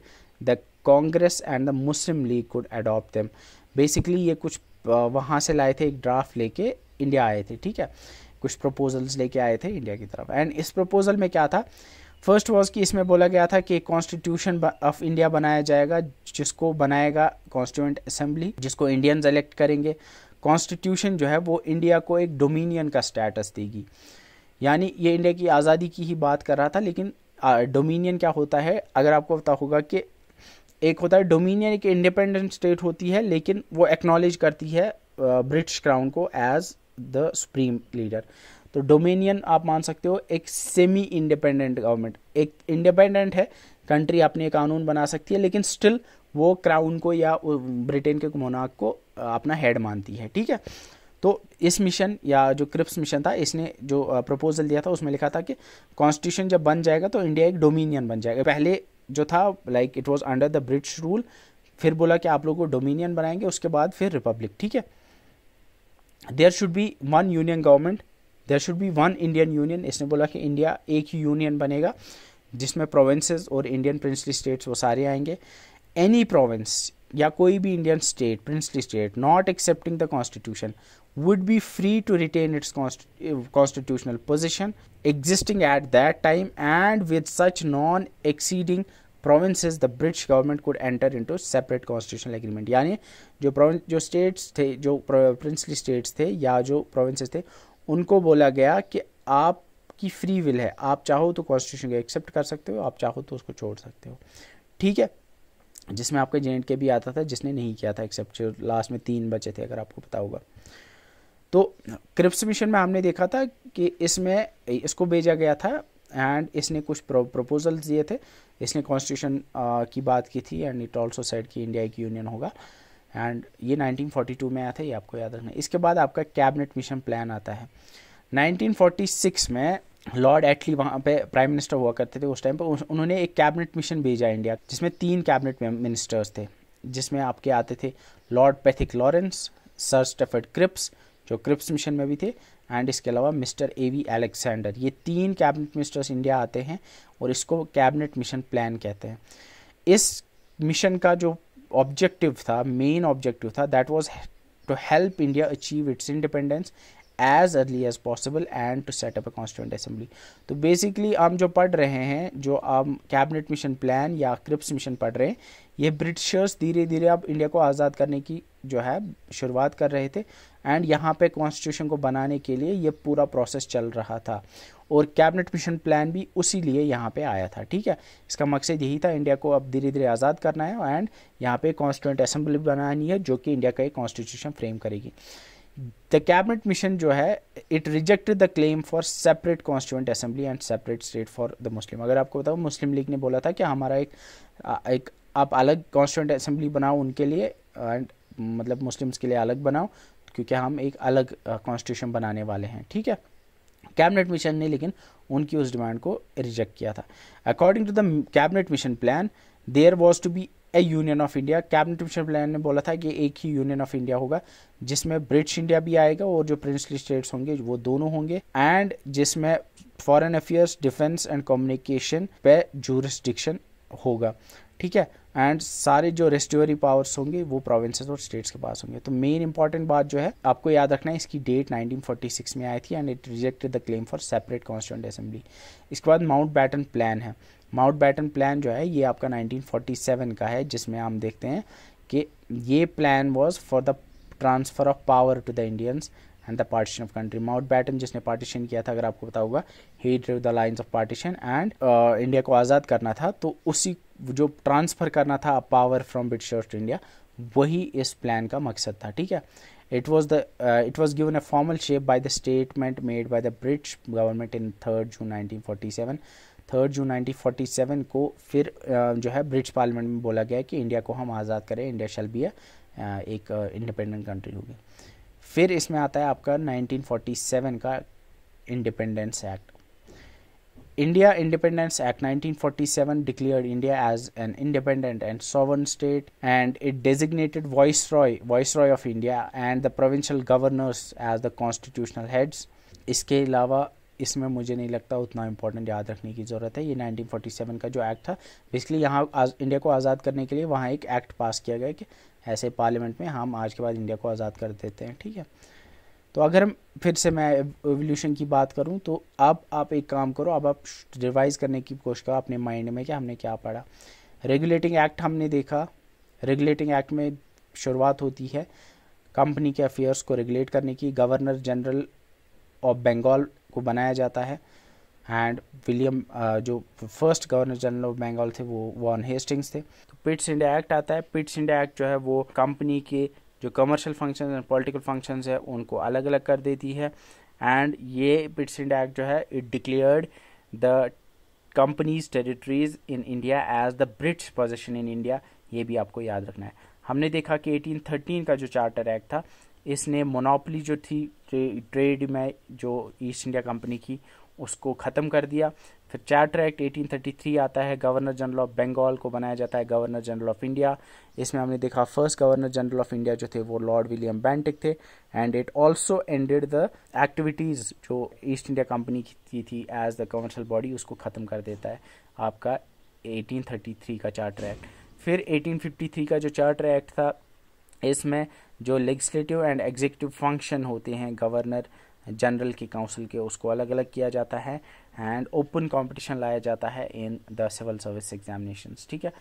the Congress and the Muslim League could adopt basically ये कुछ वहाँ से लाए थे एक ड्राफ्ट लेके इंडिया आए थे ठीक है कुछ प्रपोजल्स लेके आए थे इंडिया की तरफ एंड इस प्रपोजल में क्या था फर्स्ट वॉज कि इसमें बोला गया था कि कॉन्स्टिट्यूशन ऑफ इंडिया बनाया जाएगा जिसको बनाएगा कॉन्स्टिट्यूंट असेंबली जिसको इंडियंस इलेक्ट करेंगे कॉन्स्टिट्यूशन जो है वो इंडिया को एक डोमिनियन का स्टेटस देगी यानी ये इंडिया की आज़ादी की ही बात कर रहा था लेकिन डोमिनियन क्या होता है अगर आपको पता होगा कि एक होता है डोमिनियन एक इंडिपेंडेंट स्टेट होती है लेकिन वो एक्नॉलेज करती है ब्रिटिश क्राउन को एज द सुप्रीम लीडर तो डोमिनियन आप मान सकते हो एक सेमी इंडिपेंडेंट गवर्नमेंट एक इंडिपेंडेंट है कंट्री अपने कानून बना सकती है लेकिन स्टिल वो क्राउन को या ब्रिटेन के मोनाक को अपना हेड मानती है ठीक है तो इस मिशन या जो क्रिप्स मिशन था इसने जो प्रपोजल दिया था उसमें लिखा था कि कॉन्स्टिट्यूशन जब बन जाएगा तो इंडिया एक डोमिनियन बन जाएगा पहले जो था like it was under the British rule फिर बोला कि आप लोगों को डोमिनियन बनाएंगे उसके बाद फिर रिपब्लिक ठीक है there should be one union government there should be one Indian union इसने बोला कि इंडिया एक ही यूनियन बनेगा जिसमें प्रोविंसेस और इंडियन प्रिंसली स्टेट्स वो सारे आएंगे एनी प्रोविंस या कोई भी Indian state princely state not accepting the constitution would be free to retain its const constitutional position existing at that time and with such non exceeding provinces the british government could enter into separate constitutional agreement yani jo जो jo states the jo princely states the ya jo provinces the unko bola gaya ki aap की free will है आप चाहो तो constitution को accept कर सकते हो आप चाहो तो उसको छोड़ सकते हो ठीक है जिसमें आपका जे के भी आता था जिसने नहीं किया था एक्सेप्ट लास्ट में तीन बचे थे अगर आपको पता होगा तो क्रिप्स मिशन में हमने देखा था कि इसमें इसको भेजा गया था एंड इसने कुछ प्रपोजल्स दिए थे इसने कॉन्स्टिट्यूशन की बात की थी एंड इट ऑल्सो सेट कि इंडिया एक यूनियन होगा एंड ये 1942 में आया था ये आपको याद रखना इसके बाद आपका कैबिनेट मिशन प्लान आता है 1946 में लॉर्ड एटली वहाँ पे प्राइम मिनिस्टर हुआ करते थे उस टाइम पर उन्होंने एक कैबिनेट मिशन भेजा इंडिया जिसमें तीन कैबिनेट मिनिस्टर्स थे जिसमें आपके आते थे lord Pethick Lawrence sir Stafford Cripps जो क्रिप्स मिशन में भी थे एंड इसके अलावा मिस्टर ए वी एलेक्सेंडर ये तीन कैबिनेट मिनिस्टर्स इंडिया आते हैं और इसको कैबिनेट मिशन प्लान कहते हैं इस मिशन का जो ऑब्जेक्टिव था मेन ऑब्जेक्टिव था that was to help India achieve its independence as early as possible and to set up a constituent assembly तो बेसिकली हम जो पढ़ रहे हैं जो हम कैबिनेट मिशन प्लान या क्रिप्स मिशन पढ़ रहे हैं ये ब्रिटिशर्स धीरे धीरे अब इंडिया को आज़ाद करने की जो है शुरुआत कर रहे थे एंड यहाँ पे कॉन्स्टिट्यूशन को बनाने के लिए ये पूरा प्रोसेस चल रहा था और कैबिनेट मिशन प्लान भी उसी लिए यहाँ पे आया था ठीक है इसका मकसद यही था इंडिया को अब धीरे धीरे आज़ाद करना है एंड यहाँ पे कॉन्स्टिट्यूंट असेंबली बनानी है जो कि इंडिया का एक कॉन्स्टिट्यूशन फ्रेम करेगी द कैबिनेट मिशन जो है it rejected the claim for separate constituent assembly and separate state for the Muslim अगर आपको बताओ मुस्लिम लीग ने बोला था कि हमारा एक एक आप अलग कॉन्स्टिट्यूंट असेंबली बनाओ उनके लिए एंड मतलब मुस्लिम्स के लिए अलग बनाओ क्योंकि हम एक अलग कॉन्स्टिट्यूशन बनाने वाले हैं ठीक है कैबिनेट मिशन ने लेकिन उनकी उस डिमांड को रिजेक्ट किया था according to the cabinet mission plan there was to be a union of India cabinet mission plan ने बोला था कि एक ही यूनियन ऑफ इंडिया होगा जिसमें ब्रिटिश इंडिया भी आएगा और जो प्रिंसली स्टेट्स होंगे वो दोनों होंगे एंड जिसमें foreign affairs defence and communication पे जूरिस्टिक्शन होगा ठीक है एंड सारे जो रेस्टोरी पावर्स होंगे वो प्रोविंसेस और स्टेट्स के पास होंगे तो मेन इंपॉर्टेंट बात जो है आपको याद रखना है इसकी डेट 1946 में आई थी and it rejected the claim for separate constituent assembly इसके बाद माउंट बैटन प्लान है माउंट बैटन प्लान जो है ये आपका 1947 का है जिसमें हम देखते हैं कि ये plan was for the transfer of power to the Indians and the partition of country Mountbatten जिसने पार्टीशन किया था अगर आपको पता होगा he drew the lines of partition and India को आज़ाद करना था तो उसी जो ट्रांसफ़र करना था power from Britishers to India वही इस प्लान का मकसद था ठीक है it was the it was given given formal shape shape the statement made made the British government in third June nineteen third June 1947 को फिर uh, जो है ब्रिटिश पार्लियामेंट में बोला गया कि इंडिया को हम आज़ाद करें इंडिया शैल बी एक इंडिपेंडेंट uh, कंट्री होगी फिर इसमें आता है आपका 1947 का independence act India independence act 1947 forty seven declared India as an independent and sovereign state and it designated viceroy viceroy of India and the provincial governors as the constitutional heads इसके अलावा इसमें मुझे नहीं लगता उतना important याद रखने की ज़रूरत है ये 1947 का जो एक्ट था बेसिकली यहाँ इंडिया को आज़ाद करने के लिए वहाँ एक एक्ट पास किया गया कि ऐसे पार्लियामेंट में हम आज के बाद इंडिया को आज़ाद कर देते हैं ठीक है तो अगर हम फिर से मैं एवोल्यूशन की बात करूं तो अब आप एक काम करो अब आप रिवाइज़ करने की कोशिश करो अपने माइंड में कि हमने क्या पढ़ा रेगुलेटिंग एक्ट हमने देखा रेगुलेटिंग एक्ट में शुरुआत होती है कंपनी के अफेयर्स को रेगुलेट करने की गवर्नर जनरल ऑफ बंगाल को बनाया जाता है एंड विलियम जो first governor general of Bengal थे वो वॉन हेस्टिंग्स थे तो पिट्स इंडिया एक्ट आता है पिट्स इंडिया एक्ट जो है वो कंपनी के जो commercial function and political functions है उनको अलग अलग कर देती है एंड ये पिट्स इंडिया एक्ट जो है it declared the companies territories in India as the Brits position in India ये भी आपको याद रखना है हमने देखा कि 1813 का जो चार्टर एक्ट था इसने मोनोपली जो थी ट्रेड में जो ईस्ट इंडिया कंपनी की उसको ख़त्म कर दिया फिर चार्टर एक्ट 1833 आता है गवर्नर जनरल ऑफ बंगाल को बनाया जाता है गवर्नर जनरल ऑफ इंडिया इसमें हमने देखा first governor general of India जो थे वो लॉर्ड विलियम बैंटिक थे and it also ended the activities जो ईस्ट इंडिया कंपनी की थी एज द कमर्शल बॉडी उसको ख़त्म कर देता है आपका 1833 का चार्टर एक्ट फिर 1853 का जो चार्टर एक्ट था इसमें जो लेgislative एंड एग्जीक्यूटिव फंक्शन होते हैं गवर्नर जनरल की काउंसिल के उसको अलग अलग किया जाता है एंड ओपन कंपटीशन लाया जाता है in the civil service examination ठीक है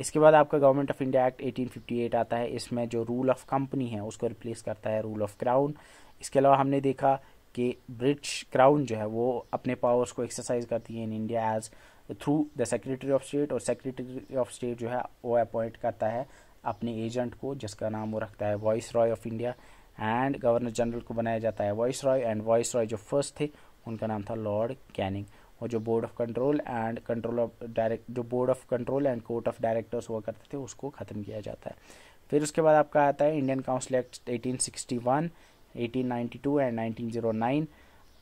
इसके बाद आपका गवर्नमेंट ऑफ इंडिया एक्ट 1858 आता है इसमें जो रूल ऑफ कंपनी है उसको रिप्लेस करता है रूल ऑफ क्राउन इसके अलावा हमने देखा कि ब्रिटिश क्राउन जो है वो अपने पावर्स को एक्सरसाइज करती है in India as through the secretary of state और सेक्रेटरी ऑफ स्टेट जो है वो अपॉइंट करता है अपने एजेंट को जिसका नाम वो रखता है viceroy of India and governor general को बनाया जाता है viceroy and viceroy जो फर्स्ट थे उनका नाम था लॉर्ड कैनिंग और जो board of control and control of direct जो board of control and court of directors हुआ करते थे उसको ख़त्म किया जाता है फिर उसके बाद आपका आता है Indian council act eighteen eighteen sixty one ninety two and zero nine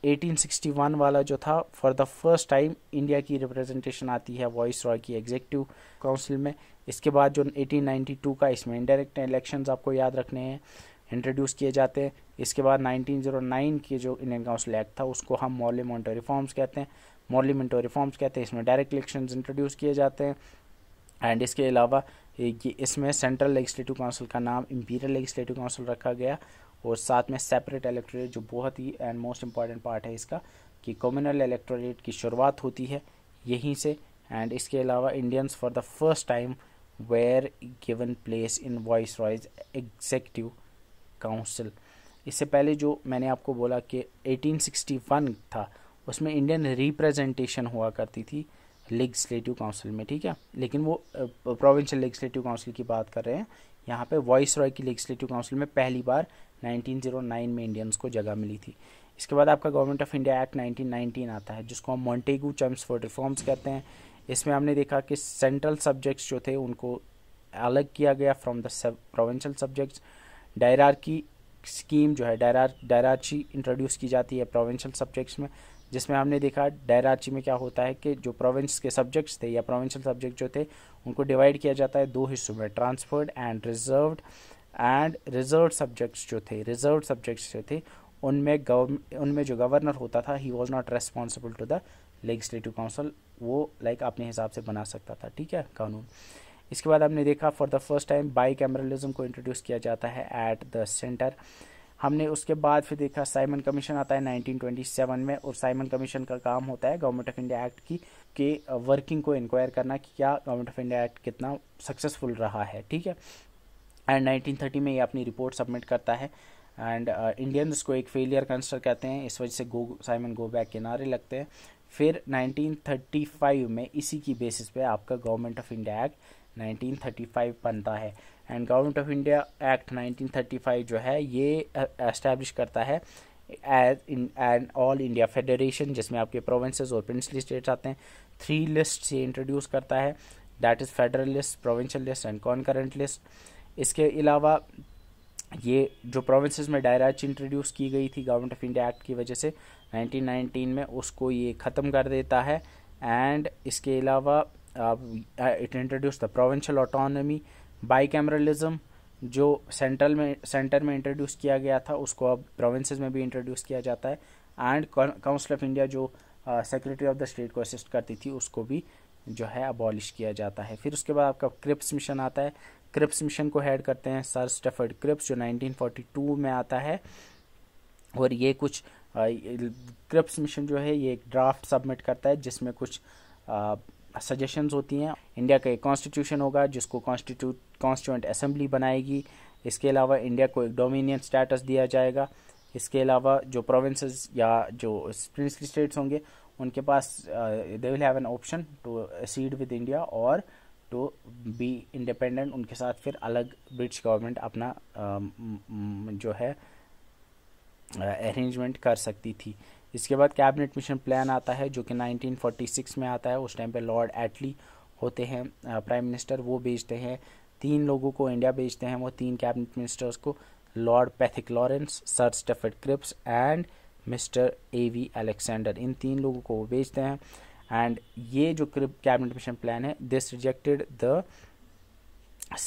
eighteen sixty one वाला जो था for the first time India की रिप्रेजेंटेशन आती है वॉइस रॉय की एग्जीक्यूटिव काउंसिल में इसके बाद जो एटीन नाइन्टी टू का इसमें इंडायरेक्ट इलेक्शन आपको याद रखने हैं इंट्रोड्यूस किए जाते हैं इसके बाद 1909 के जो इंडियन काउंसिल एक्ट था उसको हम मॉर्ली मोन्टो रिफॉर्म्स कहते हैं मॉर्ली रिफॉर्म्स कहते हैं इसमें डायरेक्ट इलेक्शन इंट्रोड्यूस किए जाते हैं एंड इसके अलावा इसमें सेंट्रल लेजिस्लेटिव काउंसिल का नाम इम्पीरियल लेजिस्लेटिव काउंसिल रखा गया और साथ में सेपरेट इलेक्टोरेट जो बहुत ही एंड मोस्ट इम्पॉर्टेंट पार्ट है इसका कि कॉम्यूनल इलेक्टोरेट की शुरुआत होती है यहीं से एंड इसके अलावा Indians for the first time were given place in viceroy's executive council इससे पहले जो मैंने आपको बोला कि 1861 था उसमें इंडियन रिप्रेजेंटेशन हुआ करती थी लेगिस्लेटिव काउंसिल में ठीक है लेकिन वो प्रोविंशियल लेगिस्लेटिव काउंसिल की बात कर रहे हैं यहाँ पे वॉइस रॉय की लेजिस्टिव काउंसिल में पहली बार 1909 में इंडियंस को जगह मिली थी इसके बाद आपका गवर्नमेंट ऑफ इंडिया एक्ट 1919 आता है जिसको हम मॉन्टेगू चम्स फॉर रिफॉर्म्स कहते हैं इसमें हमने देखा कि सेंट्रल सब्जेक्ट्स जो थे उनको अलग किया गया from the provincial subjects dyarchy की स्कीम जो है डायरार डायराची इंट्रोड्यूस की जाती है प्रोविंशियल सब्जेक्ट्स में जिसमें हमने देखा डायराची में क्या होता है कि जो प्रोविंस के सब्जेक्ट्स थे या प्रोविंशियल सब्जेक्ट जो थे उनको डिवाइड किया जाता है दो हिस्सों में transferred and reserve and reserve subjects जो थे रिजर्व सब्जेक्ट्स जो थे उनमें गवर्न उनमें जो गवर्नर होता था he was not responsible to the legislative council वो लाइक like, अपने हिसाब से बना सकता था ठीक है कानून इसके बाद हमने देखा for the first time bicameralism को इंट्रोड्यूस किया जाता है एट द सेंटर हमने उसके बाद फिर देखा साइमन कमीशन आता है 1927 में और साइमन कमीशन का काम होता है गवर्नमेंट ऑफ इंडिया एक्ट की के वर्किंग uh, को इंक्वायर करना कि क्या गवर्नमेंट ऑफ इंडिया एक्ट कितना सक्सेसफुल रहा है ठीक है एंड 1930 में ये अपनी रिपोर्ट सबमिट करता है एंड इंडियंस uh, को एक फेलियर कंसर करते हैं इस वजह से गो साइमन गो बैक के नारे लगते हैं फिर 1935 में इसी की बेसिस पे आपका गवर्नमेंट ऑफ इंडिया एक्ट 1935 बनता है and government of India act 1935 जो है ये एस्टेब्लिश करता है as in and all India federation जिसमें आपके प्रोविंसेस और प्रिंसली स्टेट्स आते हैं थ्री लिस्ट ये इंट्रोड्यूस करता है that is federal list provincial list and concurrent list इसके अलावा ये जो प्रोविंसेस में डायराज इंट्रोड्यूस की गई थी गवर्नमेंट ऑफ इंडिया एक्ट की वजह से 1919 में उसको ये ख़त्म कर देता है एंड इसके अलावा it introduce the provincial provincial bicameralism जो सेंट्रल में सेंटर में इंट्रोड्यूस किया गया था उसको अब प्रोविंसेस में भी इंट्रोड्यूस किया जाता है एंड काउंसिल ऑफ इंडिया जो सेक्रेटरी ऑफ द स्टेट को असिस्ट करती थी उसको भी जो है अबॉलिश किया जाता है फिर उसके बाद आपका क्रिप्स मिशन आता है क्रिप्स मिशन को हेड करते हैं सर स्टेफर्ड क्रिप्स जो 1942 में आता है और ये कुछ क्रिप्स uh, मिशन जो है ये एक ड्राफ्ट सबमिट करता है जिसमें कुछ uh, सजेशंस होती हैं इंडिया का एक कॉन्स्टिट्यूशन होगा जिसको कॉन्स्टिट्यूट कॉन्स्टिट्यूंट असेंबली बनाएगी इसके अलावा इंडिया को एक डोमिनियन स्टेटस दिया जाएगा इसके अलावा जो प्रोविंसेस या जो प्रिंसली स्टेट्स होंगे उनके पास they will have an option to cede with India और टू बी इंडिपेंडेंट उनके साथ फिर अलग ब्रिटिश गवर्नमेंट अपना uh, जो है अरेंजमेंट uh, कर सकती थी इसके बाद कैबिनेट मिशन प्लान आता है जो कि 1946 में आता है उस टाइम पे लॉर्ड एटली होते हैं प्राइम मिनिस्टर वो भेजते हैं तीन लोगों को इंडिया भेजते हैं वो तीन कैबिनेट मिनिस्टर्स को Lord Pethick Lawrence sir Stafford Cripps and mister A V Alexander इन तीन लोगों को वो भेजते हैं एंड ये जो कैबिनेट मिशन प्लान है this rejected the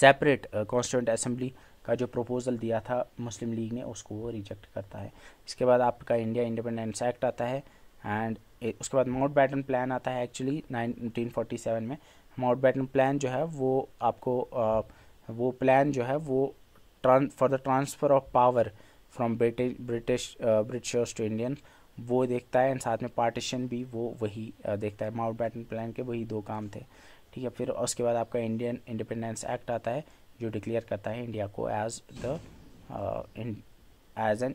separate constituent assembly का जो प्रपोज़ल दिया था मुस्लिम लीग ने उसको वो रिजेक्ट करता है इसके बाद आपका इंडिया इंडिपेंडेंस एक्ट आता है एंड उसके बाद माउंट बैटन प्लान आता है एक्चुअली नाइनटीन फोर्टी सेवन में माउंट बैटन प्लान जो है वो आपको वो प्लान जो है वो for the transfer of power from British British Britishers to Indian वो देखता है एंड साथ में पार्टीशन भी वो वही देखता है माउंट बैटन प्लान के वही दो काम थे ठीक है फिर उसके बाद आपका इंडियन इंडिपेंडेंस एक्ट आता है जो डिक्लेयर करता है इंडिया को as the as an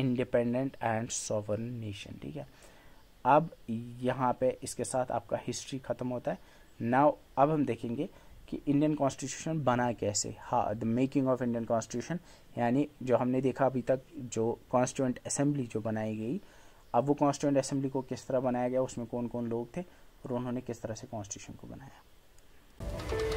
independent and sovereign nation ठीक है अब यहाँ पे इसके साथ आपका हिस्ट्री ख़त्म होता है नाउ अब हम देखेंगे कि इंडियन कॉन्स्टिट्यूशन बना कैसे हाँ the making of Indian constitution यानी जो हमने देखा अभी तक जो कॉन्स्टिट्यूंट असेंबली जो बनाई गई अब वो कॉन्स्टिट्यूंट असेंबली को किस तरह बनाया गया उसमें कौन कौन लोग थे और उन्होंने किस तरह से कॉन्स्टिट्यूशन को बनाया